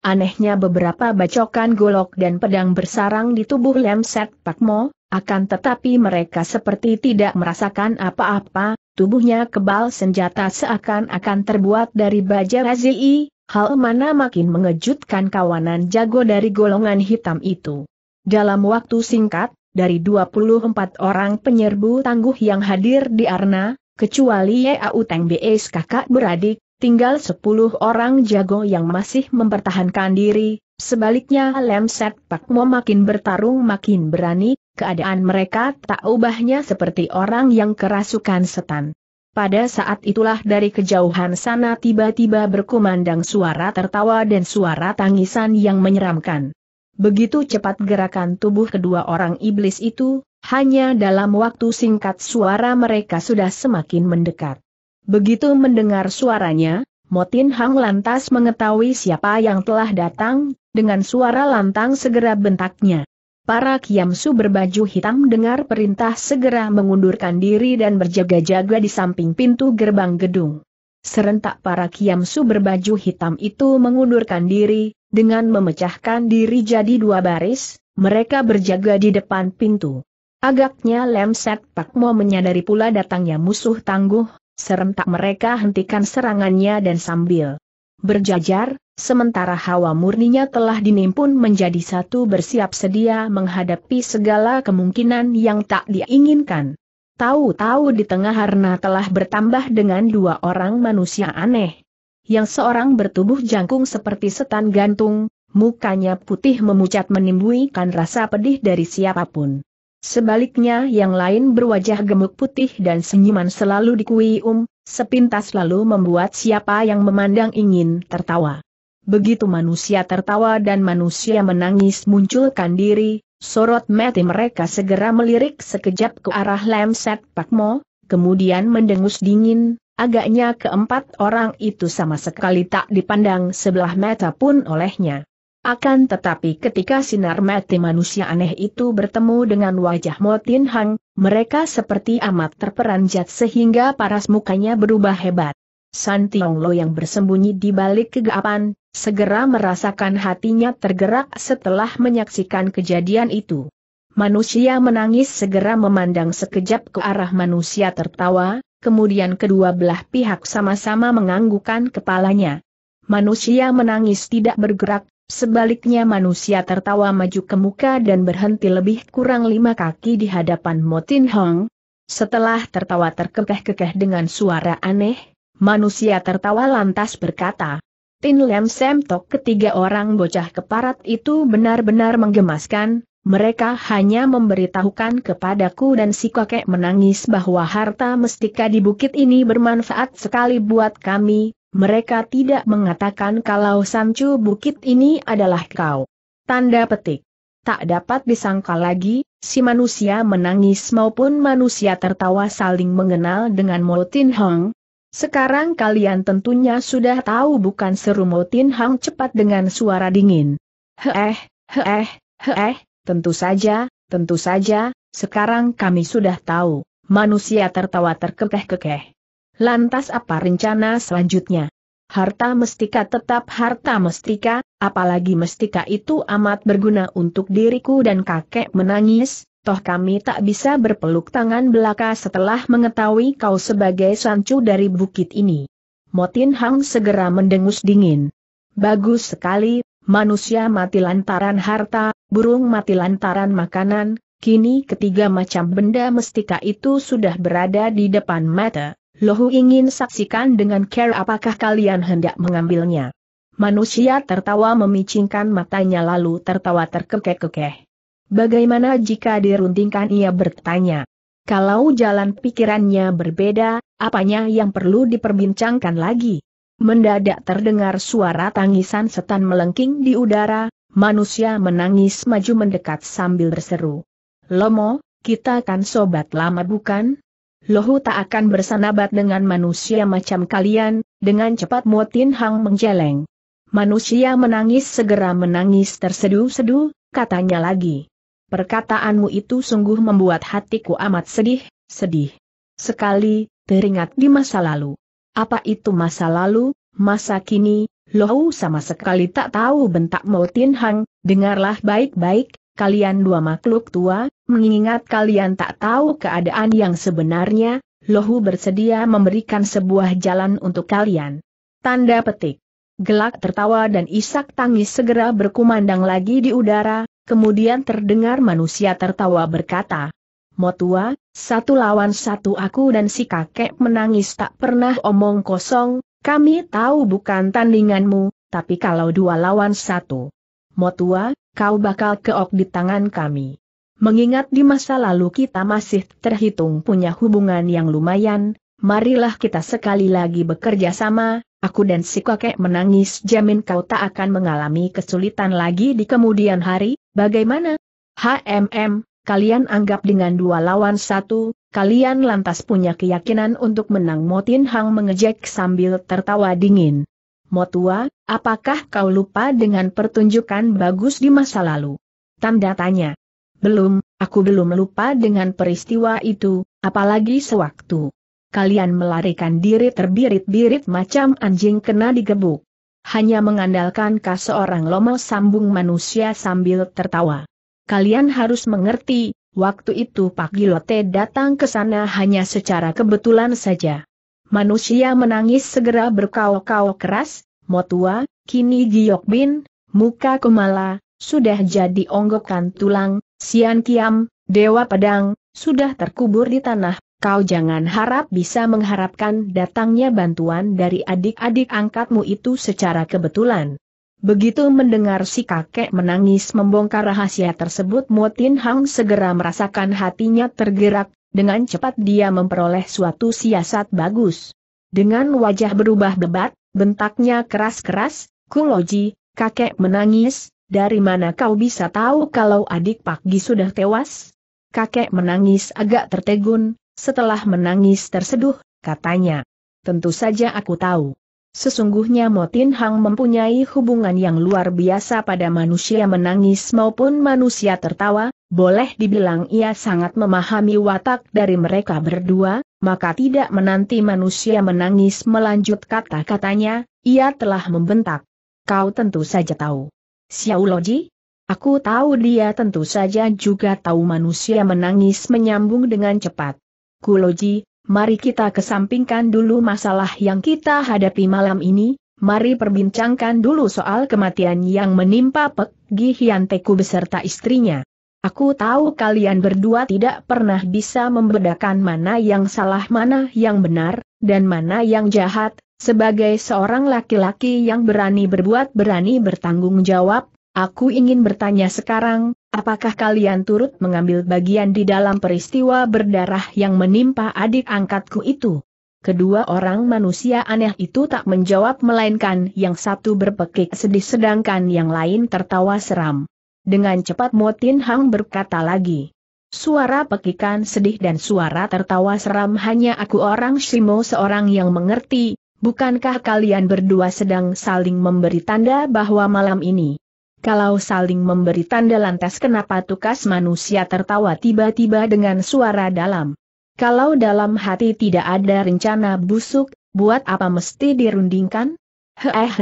Anehnya beberapa bacokan golok dan pedang bersarang di tubuh Lemset Pakmo, akan tetapi mereka seperti tidak merasakan apa-apa, tubuhnya kebal senjata seakan-akan terbuat dari baja razii, Hal mana makin mengejutkan kawanan jago dari golongan hitam itu. Dalam waktu singkat, dari 24 orang penyerbu tangguh yang hadir di Arna, kecuali Yau Teng BS kakak beradik, tinggal 10 orang jago yang masih mempertahankan diri, sebaliknya Lemset Set Pak Mo makin bertarung makin berani, keadaan mereka tak ubahnya seperti orang yang kerasukan setan. Pada saat itulah dari kejauhan sana tiba-tiba berkumandang suara tertawa dan suara tangisan yang menyeramkan. Begitu cepat gerakan tubuh kedua orang iblis itu, hanya dalam waktu singkat suara mereka sudah semakin mendekat. Begitu mendengar suaranya, Motin Hang lantas mengetahui siapa yang telah datang, dengan suara lantang segera bentaknya. Para Kiamsu berbaju hitam dengar perintah segera mengundurkan diri dan berjaga-jaga di samping pintu gerbang gedung. Serentak para Kiamsu berbaju hitam itu mengundurkan diri, dengan memecahkan diri jadi dua baris, mereka berjaga di depan pintu. Agaknya Lemset Mo menyadari pula datangnya musuh tangguh, serentak mereka hentikan serangannya dan sambil berjajar, sementara hawa murninya telah dinimpun menjadi satu bersiap sedia menghadapi segala kemungkinan yang tak diinginkan. Tahu-tahu di tengah Harna telah bertambah dengan dua orang manusia aneh. Yang seorang bertubuh jangkung seperti setan gantung, mukanya putih memucat menimbulkan rasa pedih dari siapapun. Sebaliknya yang lain berwajah gemuk putih dan senyuman selalu dikui um, sepintas lalu membuat siapa yang memandang ingin tertawa. Begitu manusia tertawa dan manusia menangis munculkan diri, sorot mati mereka segera melirik sekejap ke arah Lemset Pakmo, kemudian mendengus dingin, agaknya keempat orang itu sama sekali tak dipandang sebelah mata pun olehnya. Akan tetapi ketika sinar mati manusia aneh itu bertemu dengan wajah Motin Hang, mereka seperti amat terperanjat sehingga paras mukanya berubah hebat. San Tiong Lo yang bersembunyi di balik kegapan segera merasakan hatinya tergerak setelah menyaksikan kejadian itu. Manusia menangis segera memandang sekejap ke arah manusia tertawa, kemudian kedua belah pihak sama-sama menganggukkan kepalanya. Manusia menangis tidak bergerak, Sebaliknya manusia tertawa maju ke muka dan berhenti lebih kurang lima kaki di hadapan Motin Hong. Setelah tertawa terkekeh-kekeh dengan suara aneh, manusia tertawa lantas berkata, Tin Lem Sem Tok ketiga orang bocah keparat itu benar-benar menggemaskan, mereka hanya memberitahukan kepadaku dan si kakek menangis bahwa harta mestika di bukit ini bermanfaat sekali buat kami, mereka tidak mengatakan kalau Sancu Bukit ini adalah kau. Tanda petik. Tak dapat disangka lagi, si manusia menangis maupun manusia tertawa saling mengenal dengan Motin Hong. Sekarang kalian tentunya sudah tahu bukan seru Motin Hong cepat dengan suara dingin. Heeh, heeh, heeh, tentu saja, tentu saja, sekarang kami sudah tahu. Manusia tertawa terkekeh-kekeh. Lantas apa rencana selanjutnya? Harta mestika tetap harta mestika, apalagi mestika itu amat berguna untuk diriku dan kakek menangis, toh kami tak bisa berpeluk tangan belaka setelah mengetahui kau sebagai sancu dari bukit ini. Motin Hang segera mendengus dingin. Bagus sekali, manusia mati lantaran harta, burung mati lantaran makanan, kini ketiga macam benda mestika itu sudah berada di depan mata. Lohu ingin saksikan dengan care apakah kalian hendak mengambilnya. Manusia tertawa memicingkan matanya lalu tertawa terkekeh-kekeh. Bagaimana jika diruntingkan ia bertanya. Kalau jalan pikirannya berbeda, apanya yang perlu diperbincangkan lagi? Mendadak terdengar suara tangisan setan melengking di udara, manusia menangis maju mendekat sambil berseru. Lomo, kita kan sobat lama bukan? Lohu tak akan bersanabat dengan manusia macam kalian, dengan cepat Motin Hang menjeleng. Manusia menangis segera menangis tersedu-sedu, katanya lagi. Perkataanmu itu sungguh membuat hatiku amat sedih, sedih. Sekali, teringat di masa lalu. Apa itu masa lalu, masa kini, Lohu sama sekali tak tahu bentak Motin Hang, dengarlah baik-baik, kalian dua makhluk tua, mengingat kalian tak tahu keadaan yang sebenarnya, Lohu bersedia memberikan sebuah jalan untuk kalian. Tanda petik. Gelak tertawa dan isak tangis segera berkumandang lagi di udara, kemudian terdengar manusia tertawa berkata, Motua, satu lawan satu aku dan si kakek menangis tak pernah omong kosong, kami tahu bukan tandinganmu, tapi kalau dua lawan satu. Motua, kau bakal keok di tangan kami. Mengingat di masa lalu kita masih terhitung punya hubungan yang lumayan, marilah kita sekali lagi bekerja sama, aku dan si kakek menangis jamin kau tak akan mengalami kesulitan lagi di kemudian hari, bagaimana? HMM, kalian anggap dengan dua lawan satu, kalian lantas punya keyakinan untuk menang Motin Hang mengejek sambil tertawa dingin. Motua, apakah kau lupa dengan pertunjukan bagus di masa lalu? Tanda tanya. Belum, aku belum lupa dengan peristiwa itu, apalagi sewaktu. Kalian melarikan diri terbirit-birit macam anjing kena digebuk. Hanya mengandalkan kas seorang lomo sambung manusia sambil tertawa. Kalian harus mengerti, waktu itu Pak Gilote datang ke sana hanya secara kebetulan saja. Manusia menangis segera berkau-kau keras, Motua, kini Giok Bin, muka Kumala, sudah jadi onggokan tulang, Sian Kiam, Dewa Pedang, sudah terkubur di tanah, kau jangan harap bisa mengharapkan datangnya bantuan dari adik-adik angkatmu itu secara kebetulan. Begitu mendengar si kakek menangis membongkar rahasia tersebut Motin Hang segera merasakan hatinya tergerak, dengan cepat dia memperoleh suatu siasat bagus. Dengan wajah berubah debat, bentaknya keras-keras, Kuloji, kakek menangis, dari mana kau bisa tahu kalau adik Pak Gi sudah tewas? Kakek menangis agak tertegun, setelah menangis terseduh, katanya. Tentu saja aku tahu. Sesungguhnya Motin Hang mempunyai hubungan yang luar biasa pada manusia menangis maupun manusia tertawa, boleh dibilang ia sangat memahami watak dari mereka berdua, maka tidak menanti manusia menangis melanjut kata-katanya, ia telah membentak. Kau tentu saja tahu. Xiao Xiaoloji? Aku tahu dia tentu saja juga tahu manusia menangis menyambung dengan cepat. Ku Kuloji, mari kita kesampingkan dulu masalah yang kita hadapi malam ini, mari perbincangkan dulu soal kematian yang menimpa Pek Gihian Teku beserta istrinya. Aku tahu kalian berdua tidak pernah bisa membedakan mana yang salah mana yang benar, dan mana yang jahat, sebagai seorang laki-laki yang berani berbuat berani bertanggung jawab, aku ingin bertanya sekarang, Apakah kalian turut mengambil bagian di dalam peristiwa berdarah yang menimpa adik angkatku itu? Kedua orang manusia aneh itu tak menjawab melainkan yang satu berpekik sedih sedangkan yang lain tertawa seram. Dengan cepat Motin Hang berkata lagi. Suara pekikan sedih dan suara tertawa seram hanya aku orang Shimo seorang yang mengerti, bukankah kalian berdua sedang saling memberi tanda bahwa malam ini kalau saling memberi tanda lantas kenapa tukas manusia tertawa tiba-tiba dengan suara dalam. Kalau dalam hati tidak ada rencana busuk, buat apa mesti dirundingkan? Heh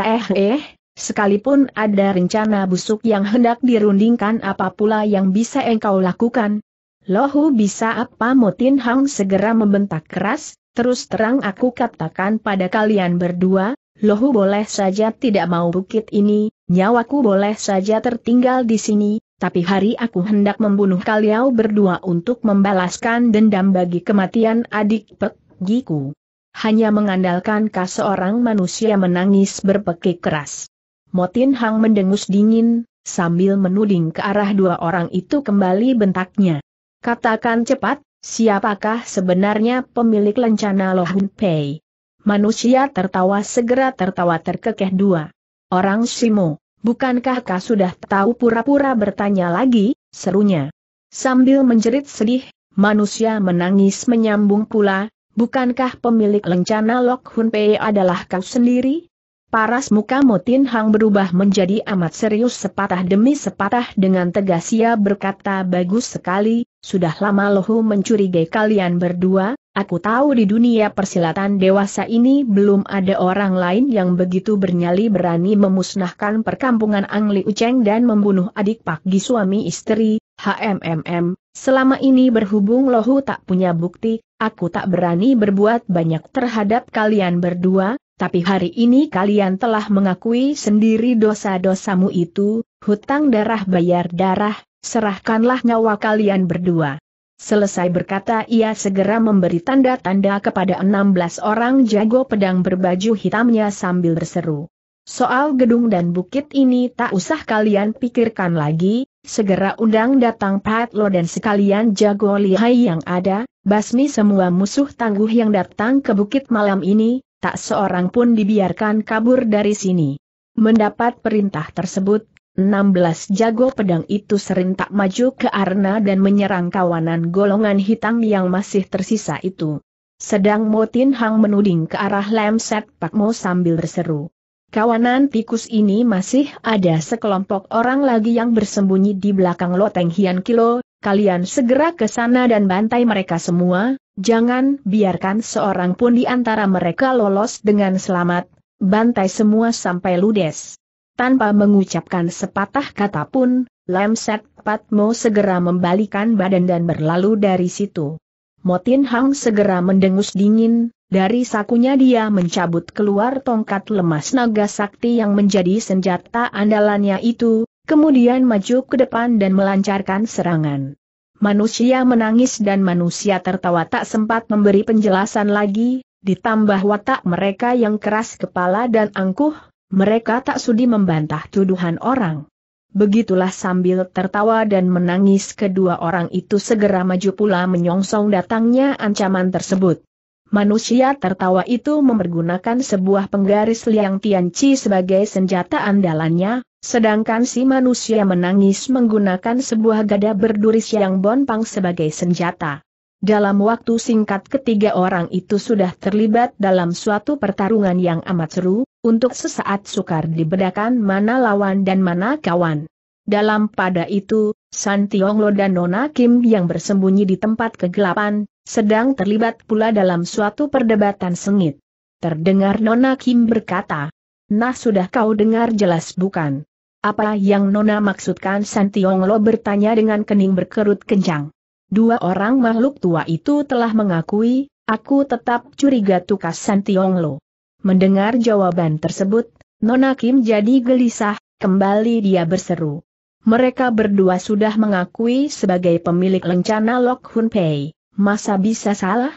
sekalipun ada rencana busuk yang hendak dirundingkan apa pula yang bisa engkau lakukan? Lohu bisa apa Motin Hang segera membentak keras, terus terang aku katakan pada kalian berdua, lohu boleh saja tidak mau bukit ini, nyawaku boleh saja tertinggal di sini, tapi hari aku hendak membunuh kalian berdua untuk membalaskan dendam bagi kematian adik Pek, Giku. Hanya mengandalkan kas seorang manusia menangis berpekik keras. Motin Hang mendengus dingin, sambil menuding ke arah dua orang itu kembali bentaknya. Katakan cepat, siapakah sebenarnya pemilik lencana Lohun Pei? Manusia tertawa segera tertawa terkekeh dua. Orang Simo, bukankah kau sudah tahu pura-pura bertanya lagi, serunya. Sambil menjerit sedih, manusia menangis menyambung pula, bukankah pemilik lencana Lok Hun Pei adalah kau sendiri? Paras muka Motin Hang berubah menjadi amat serius sepatah demi sepatah dengan tegas ia berkata bagus sekali, sudah lama lohu mencurigai kalian berdua, Aku tahu di dunia persilatan dewasa ini belum ada orang lain yang begitu bernyali berani memusnahkan perkampungan Angli Uceng dan membunuh adik Pak Gi suami istri, HMMM. Selama ini berhubung Lohu tak punya bukti, aku tak berani berbuat banyak terhadap kalian berdua, tapi hari ini kalian telah mengakui sendiri dosa-dosamu itu, hutang darah bayar darah, serahkanlah nyawa kalian berdua. Selesai berkata ia segera memberi tanda-tanda kepada 16 orang jago pedang berbaju hitamnya sambil berseru. Soal gedung dan bukit ini tak usah kalian pikirkan lagi, segera undang datang Pat Lo dan sekalian jago lihai yang ada, basmi semua musuh tangguh yang datang ke bukit malam ini, tak seorang pun dibiarkan kabur dari sini. Mendapat perintah tersebut, 16 jago pedang itu serentak maju ke arena dan menyerang kawanan golongan hitam yang masih tersisa itu. Sedang Motin Hang menuding ke arah Lam Set Pak Mo sambil berseru. Kawanan tikus ini masih ada sekelompok orang lagi yang bersembunyi di belakang loteng Hian Kilo, kalian segera ke sana dan bantai mereka semua, jangan biarkan seorang pun di antara mereka lolos dengan selamat, bantai semua sampai ludes. Tanpa mengucapkan sepatah kata pun, Lemset Patmo segera membalikan badan dan berlalu dari situ. Motin Hang segera mendengus dingin, dari sakunya dia mencabut keluar tongkat lemas naga sakti yang menjadi senjata andalannya itu, kemudian maju ke depan dan melancarkan serangan. Manusia menangis dan manusia tertawa tak sempat memberi penjelasan lagi, ditambah watak mereka yang keras kepala dan angkuh, mereka tak sudi membantah tuduhan orang. Begitulah sambil tertawa dan menangis kedua orang itu segera maju pula menyongsong datangnya ancaman tersebut. Manusia tertawa itu mempergunakan sebuah penggaris liang tianci sebagai senjata andalannya, sedangkan si manusia menangis menggunakan sebuah gada berduris yang bonpang sebagai senjata. Dalam waktu singkat ketiga orang itu sudah terlibat dalam suatu pertarungan yang amat seru, untuk sesaat sukar dibedakan mana lawan dan mana kawan. Dalam pada itu, San Tionglo dan Nona Kim yang bersembunyi di tempat kegelapan, sedang terlibat pula dalam suatu perdebatan sengit. Terdengar Nona Kim berkata, Nah sudah kau dengar jelas bukan? Apa yang Nona maksudkan San Tionglo bertanya dengan kening berkerut kencang dua orang makhluk tua itu telah mengakui, aku tetap curiga tukas San Tionglo. Mendengar jawaban tersebut, Nona Kim jadi gelisah, kembali dia berseru. Mereka berdua sudah mengakui sebagai pemilik lencana Lok Hun Pei, masa bisa salah?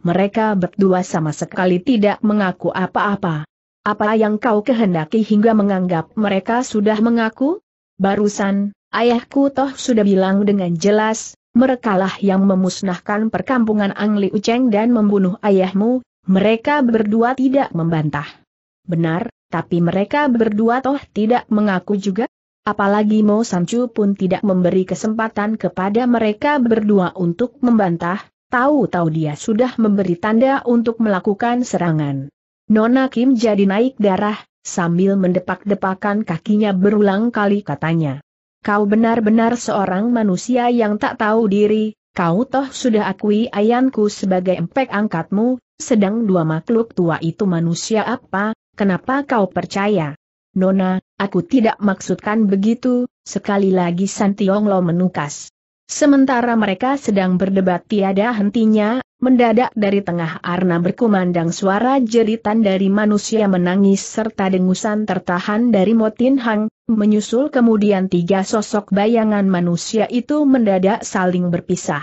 Mereka berdua sama sekali tidak mengaku apa-apa. Apa yang kau kehendaki hingga menganggap mereka sudah mengaku? Barusan, ayahku toh sudah bilang dengan jelas, merekalah yang memusnahkan perkampungan Angli Uceng dan membunuh ayahmu, mereka berdua tidak membantah. Benar, tapi mereka berdua toh tidak mengaku juga? Apalagi Mo Sanchu pun tidak memberi kesempatan kepada mereka berdua untuk membantah, tahu-tahu dia sudah memberi tanda untuk melakukan serangan. Nona Kim jadi naik darah, sambil mendepak-depakan kakinya berulang kali katanya kau benar-benar seorang manusia yang tak tahu diri, kau toh sudah akui ayanku sebagai empek angkatmu, sedang dua makhluk tua itu manusia apa, kenapa kau percaya? Nona, aku tidak maksudkan begitu, sekali lagi Santionglo menukas. Sementara mereka sedang berdebat tiada hentinya, Mendadak dari tengah arna berkumandang suara jeritan dari manusia menangis serta dengusan tertahan dari Motin Hang, menyusul kemudian tiga sosok bayangan manusia itu mendadak saling berpisah.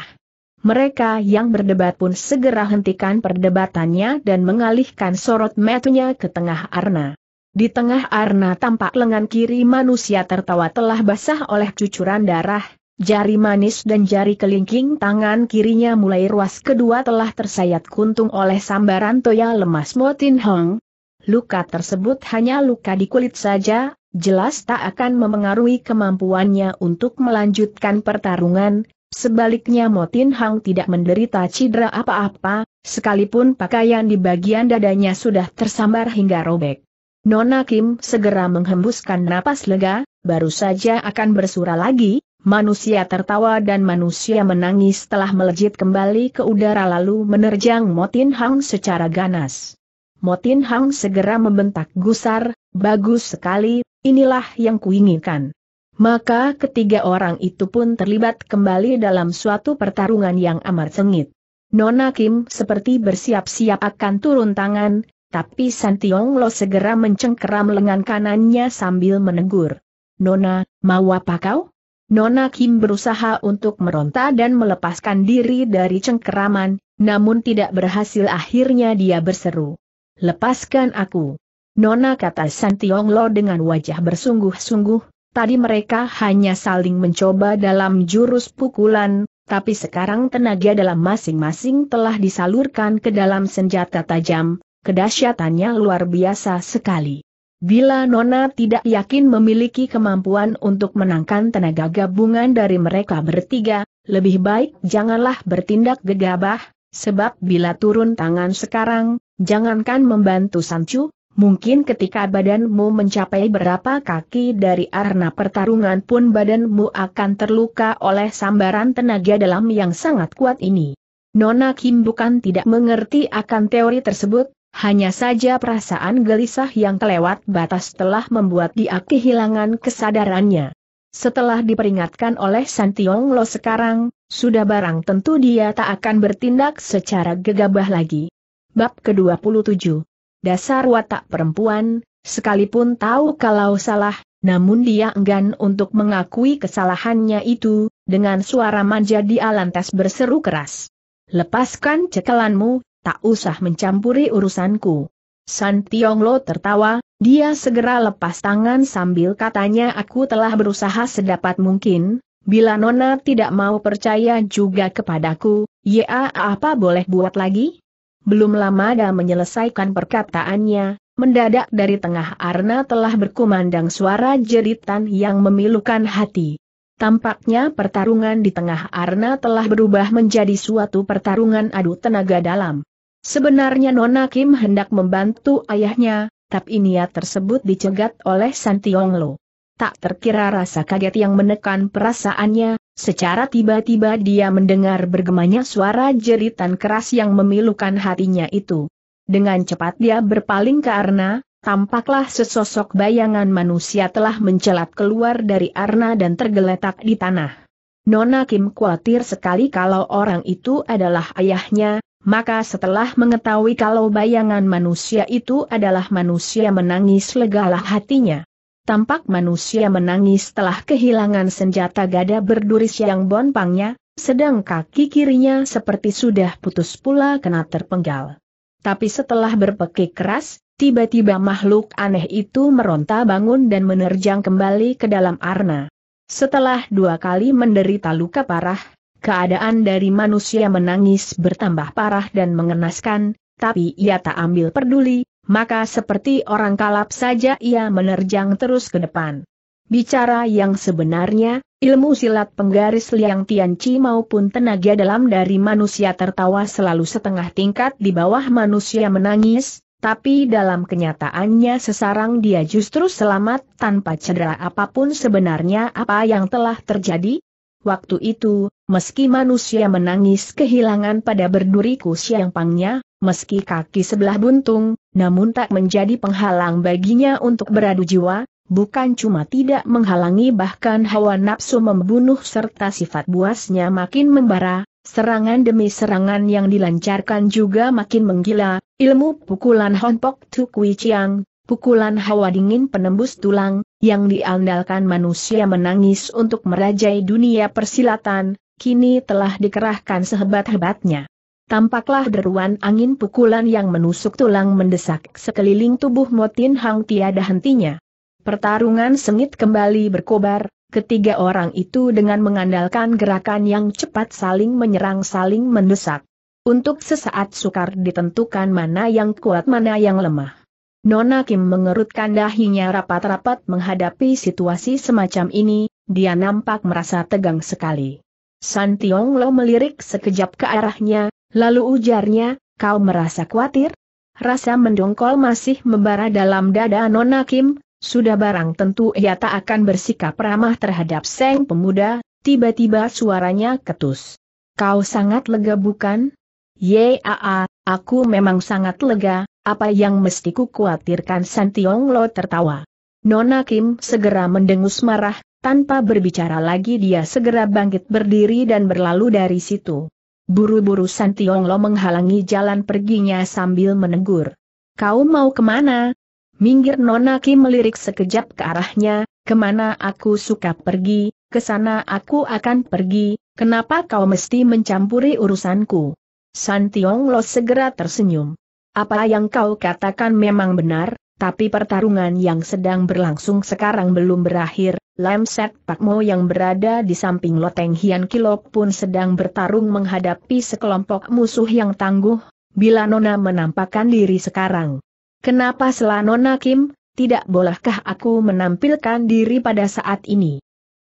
Mereka yang berdebat pun segera hentikan perdebatannya dan mengalihkan sorot matanya ke tengah arna. Di tengah arna tampak lengan kiri manusia tertawa telah basah oleh cucuran darah, Jari manis dan jari kelingking tangan kirinya mulai ruas kedua telah tersayat kuntung oleh sambaran toya lemas Motin Hong. Luka tersebut hanya luka di kulit saja, jelas tak akan memengaruhi kemampuannya untuk melanjutkan pertarungan, Sebaliknya Motin Hong tidak menderita cedera apa-apa, sekalipun pakaian di bagian dadanya sudah tersambar hingga robek. Nona Kim segera menghembuskan napas lega, baru saja akan bersura lagi, manusia tertawa dan manusia menangis setelah melejit kembali ke udara lalu menerjang Motin Hang secara ganas. Motin Hang segera membentak gusar, bagus sekali, inilah yang kuinginkan. Maka ketiga orang itu pun terlibat kembali dalam suatu pertarungan yang amat sengit. Nona Kim seperti bersiap-siap akan turun tangan, tapi Santiong Lo segera mencengkeram lengan kanannya sambil menegur. Nona, mau apa kau? Nona Kim berusaha untuk meronta dan melepaskan diri dari cengkeraman, namun tidak berhasil akhirnya dia berseru. Lepaskan aku. Nona kata San Lo dengan wajah bersungguh-sungguh, tadi mereka hanya saling mencoba dalam jurus pukulan, tapi sekarang tenaga dalam masing-masing telah disalurkan ke dalam senjata tajam, kedahsyatannya luar biasa sekali. Bila Nona tidak yakin memiliki kemampuan untuk menangkan tenaga gabungan dari mereka bertiga, lebih baik janganlah bertindak gegabah, sebab bila turun tangan sekarang, jangankan membantu Sancu, mungkin ketika badanmu mencapai berapa kaki dari arena pertarungan pun badanmu akan terluka oleh sambaran tenaga dalam yang sangat kuat ini. Nona Kim bukan tidak mengerti akan teori tersebut, hanya saja perasaan gelisah yang kelewat batas telah membuat dia kehilangan kesadarannya. Setelah diperingatkan oleh Santiong Lo sekarang, sudah barang tentu dia tak akan bertindak secara gegabah lagi. Bab ke-27 Dasar watak perempuan, sekalipun tahu kalau salah, namun dia enggan untuk mengakui kesalahannya itu, dengan suara manja di lantas berseru keras. Lepaskan cekalanmu tak usah mencampuri urusanku. San lo tertawa, dia segera lepas tangan sambil katanya aku telah berusaha sedapat mungkin, bila Nona tidak mau percaya juga kepadaku, ya apa boleh buat lagi? Belum lama dia menyelesaikan perkataannya, mendadak dari tengah arna telah berkumandang suara jeritan yang memilukan hati. Tampaknya pertarungan di tengah arna telah berubah menjadi suatu pertarungan adu tenaga dalam. Sebenarnya Nona Kim hendak membantu ayahnya, tapi niat tersebut dicegat oleh San Tiong Lo. Tak terkira rasa kaget yang menekan perasaannya, secara tiba-tiba dia mendengar bergemanya suara jeritan keras yang memilukan hatinya itu. Dengan cepat dia berpaling ke Arna, tampaklah sesosok bayangan manusia telah mencelat keluar dari Arna dan tergeletak di tanah. Nona Kim khawatir sekali kalau orang itu adalah ayahnya, maka setelah mengetahui kalau bayangan manusia itu adalah manusia menangis legalah hatinya. Tampak manusia menangis setelah kehilangan senjata gada berduris yang bonpangnya, sedang kaki kirinya seperti sudah putus pula kena terpenggal. Tapi setelah berpekik keras, Tiba-tiba makhluk aneh itu meronta bangun dan menerjang kembali ke dalam arna. Setelah dua kali menderita luka parah, Keadaan dari manusia menangis bertambah parah dan mengenaskan, tapi ia tak ambil peduli, maka seperti orang kalap saja ia menerjang terus ke depan. Bicara yang sebenarnya, ilmu silat penggaris Liang Tianci maupun tenaga dalam dari manusia tertawa selalu setengah tingkat di bawah manusia menangis, tapi dalam kenyataannya sesarang dia justru selamat tanpa cedera apapun sebenarnya apa yang telah terjadi, Waktu itu, meski manusia menangis kehilangan pada berduriku siang pangnya, meski kaki sebelah buntung, namun tak menjadi penghalang baginya untuk beradu jiwa, bukan cuma tidak menghalangi bahkan hawa nafsu membunuh serta sifat buasnya makin membara, serangan demi serangan yang dilancarkan juga makin menggila, ilmu pukulan Honpok Tukui Chiang, pukulan hawa dingin penembus tulang, yang diandalkan manusia menangis untuk merajai dunia persilatan, kini telah dikerahkan sehebat-hebatnya. Tampaklah deruan angin pukulan yang menusuk tulang mendesak sekeliling tubuh Motin Hang tiada hentinya. Pertarungan sengit kembali berkobar, ketiga orang itu dengan mengandalkan gerakan yang cepat saling menyerang saling mendesak. Untuk sesaat sukar ditentukan mana yang kuat mana yang lemah. Nona Kim mengerutkan dahinya rapat-rapat menghadapi situasi semacam ini, dia nampak merasa tegang sekali. San Tiong Lo melirik sekejap ke arahnya, lalu ujarnya, kau merasa khawatir? Rasa mendongkol masih membara dalam dada Nona Kim, sudah barang tentu ia tak akan bersikap ramah terhadap Seng pemuda, tiba-tiba suaranya ketus. Kau sangat lega bukan? Yaa, aku memang sangat lega, apa yang mesti ku khawatirkan San Tiong Lo tertawa. Nona Kim segera mendengus marah, tanpa berbicara lagi dia segera bangkit berdiri dan berlalu dari situ. Buru-buru San Tiong Lo menghalangi jalan perginya sambil menegur. Kau mau kemana? Minggir Nona Kim melirik sekejap ke arahnya, kemana aku suka pergi, ke sana aku akan pergi, kenapa kau mesti mencampuri urusanku? San Tiong Lo segera tersenyum. Apa yang kau katakan memang benar, tapi pertarungan yang sedang berlangsung sekarang belum berakhir, Lemset Pakmo yang berada di samping Loteng Hian Kilok pun sedang bertarung menghadapi sekelompok musuh yang tangguh, bila Nona menampakkan diri sekarang. Kenapa selah Nona Kim, tidak bolehkah aku menampilkan diri pada saat ini?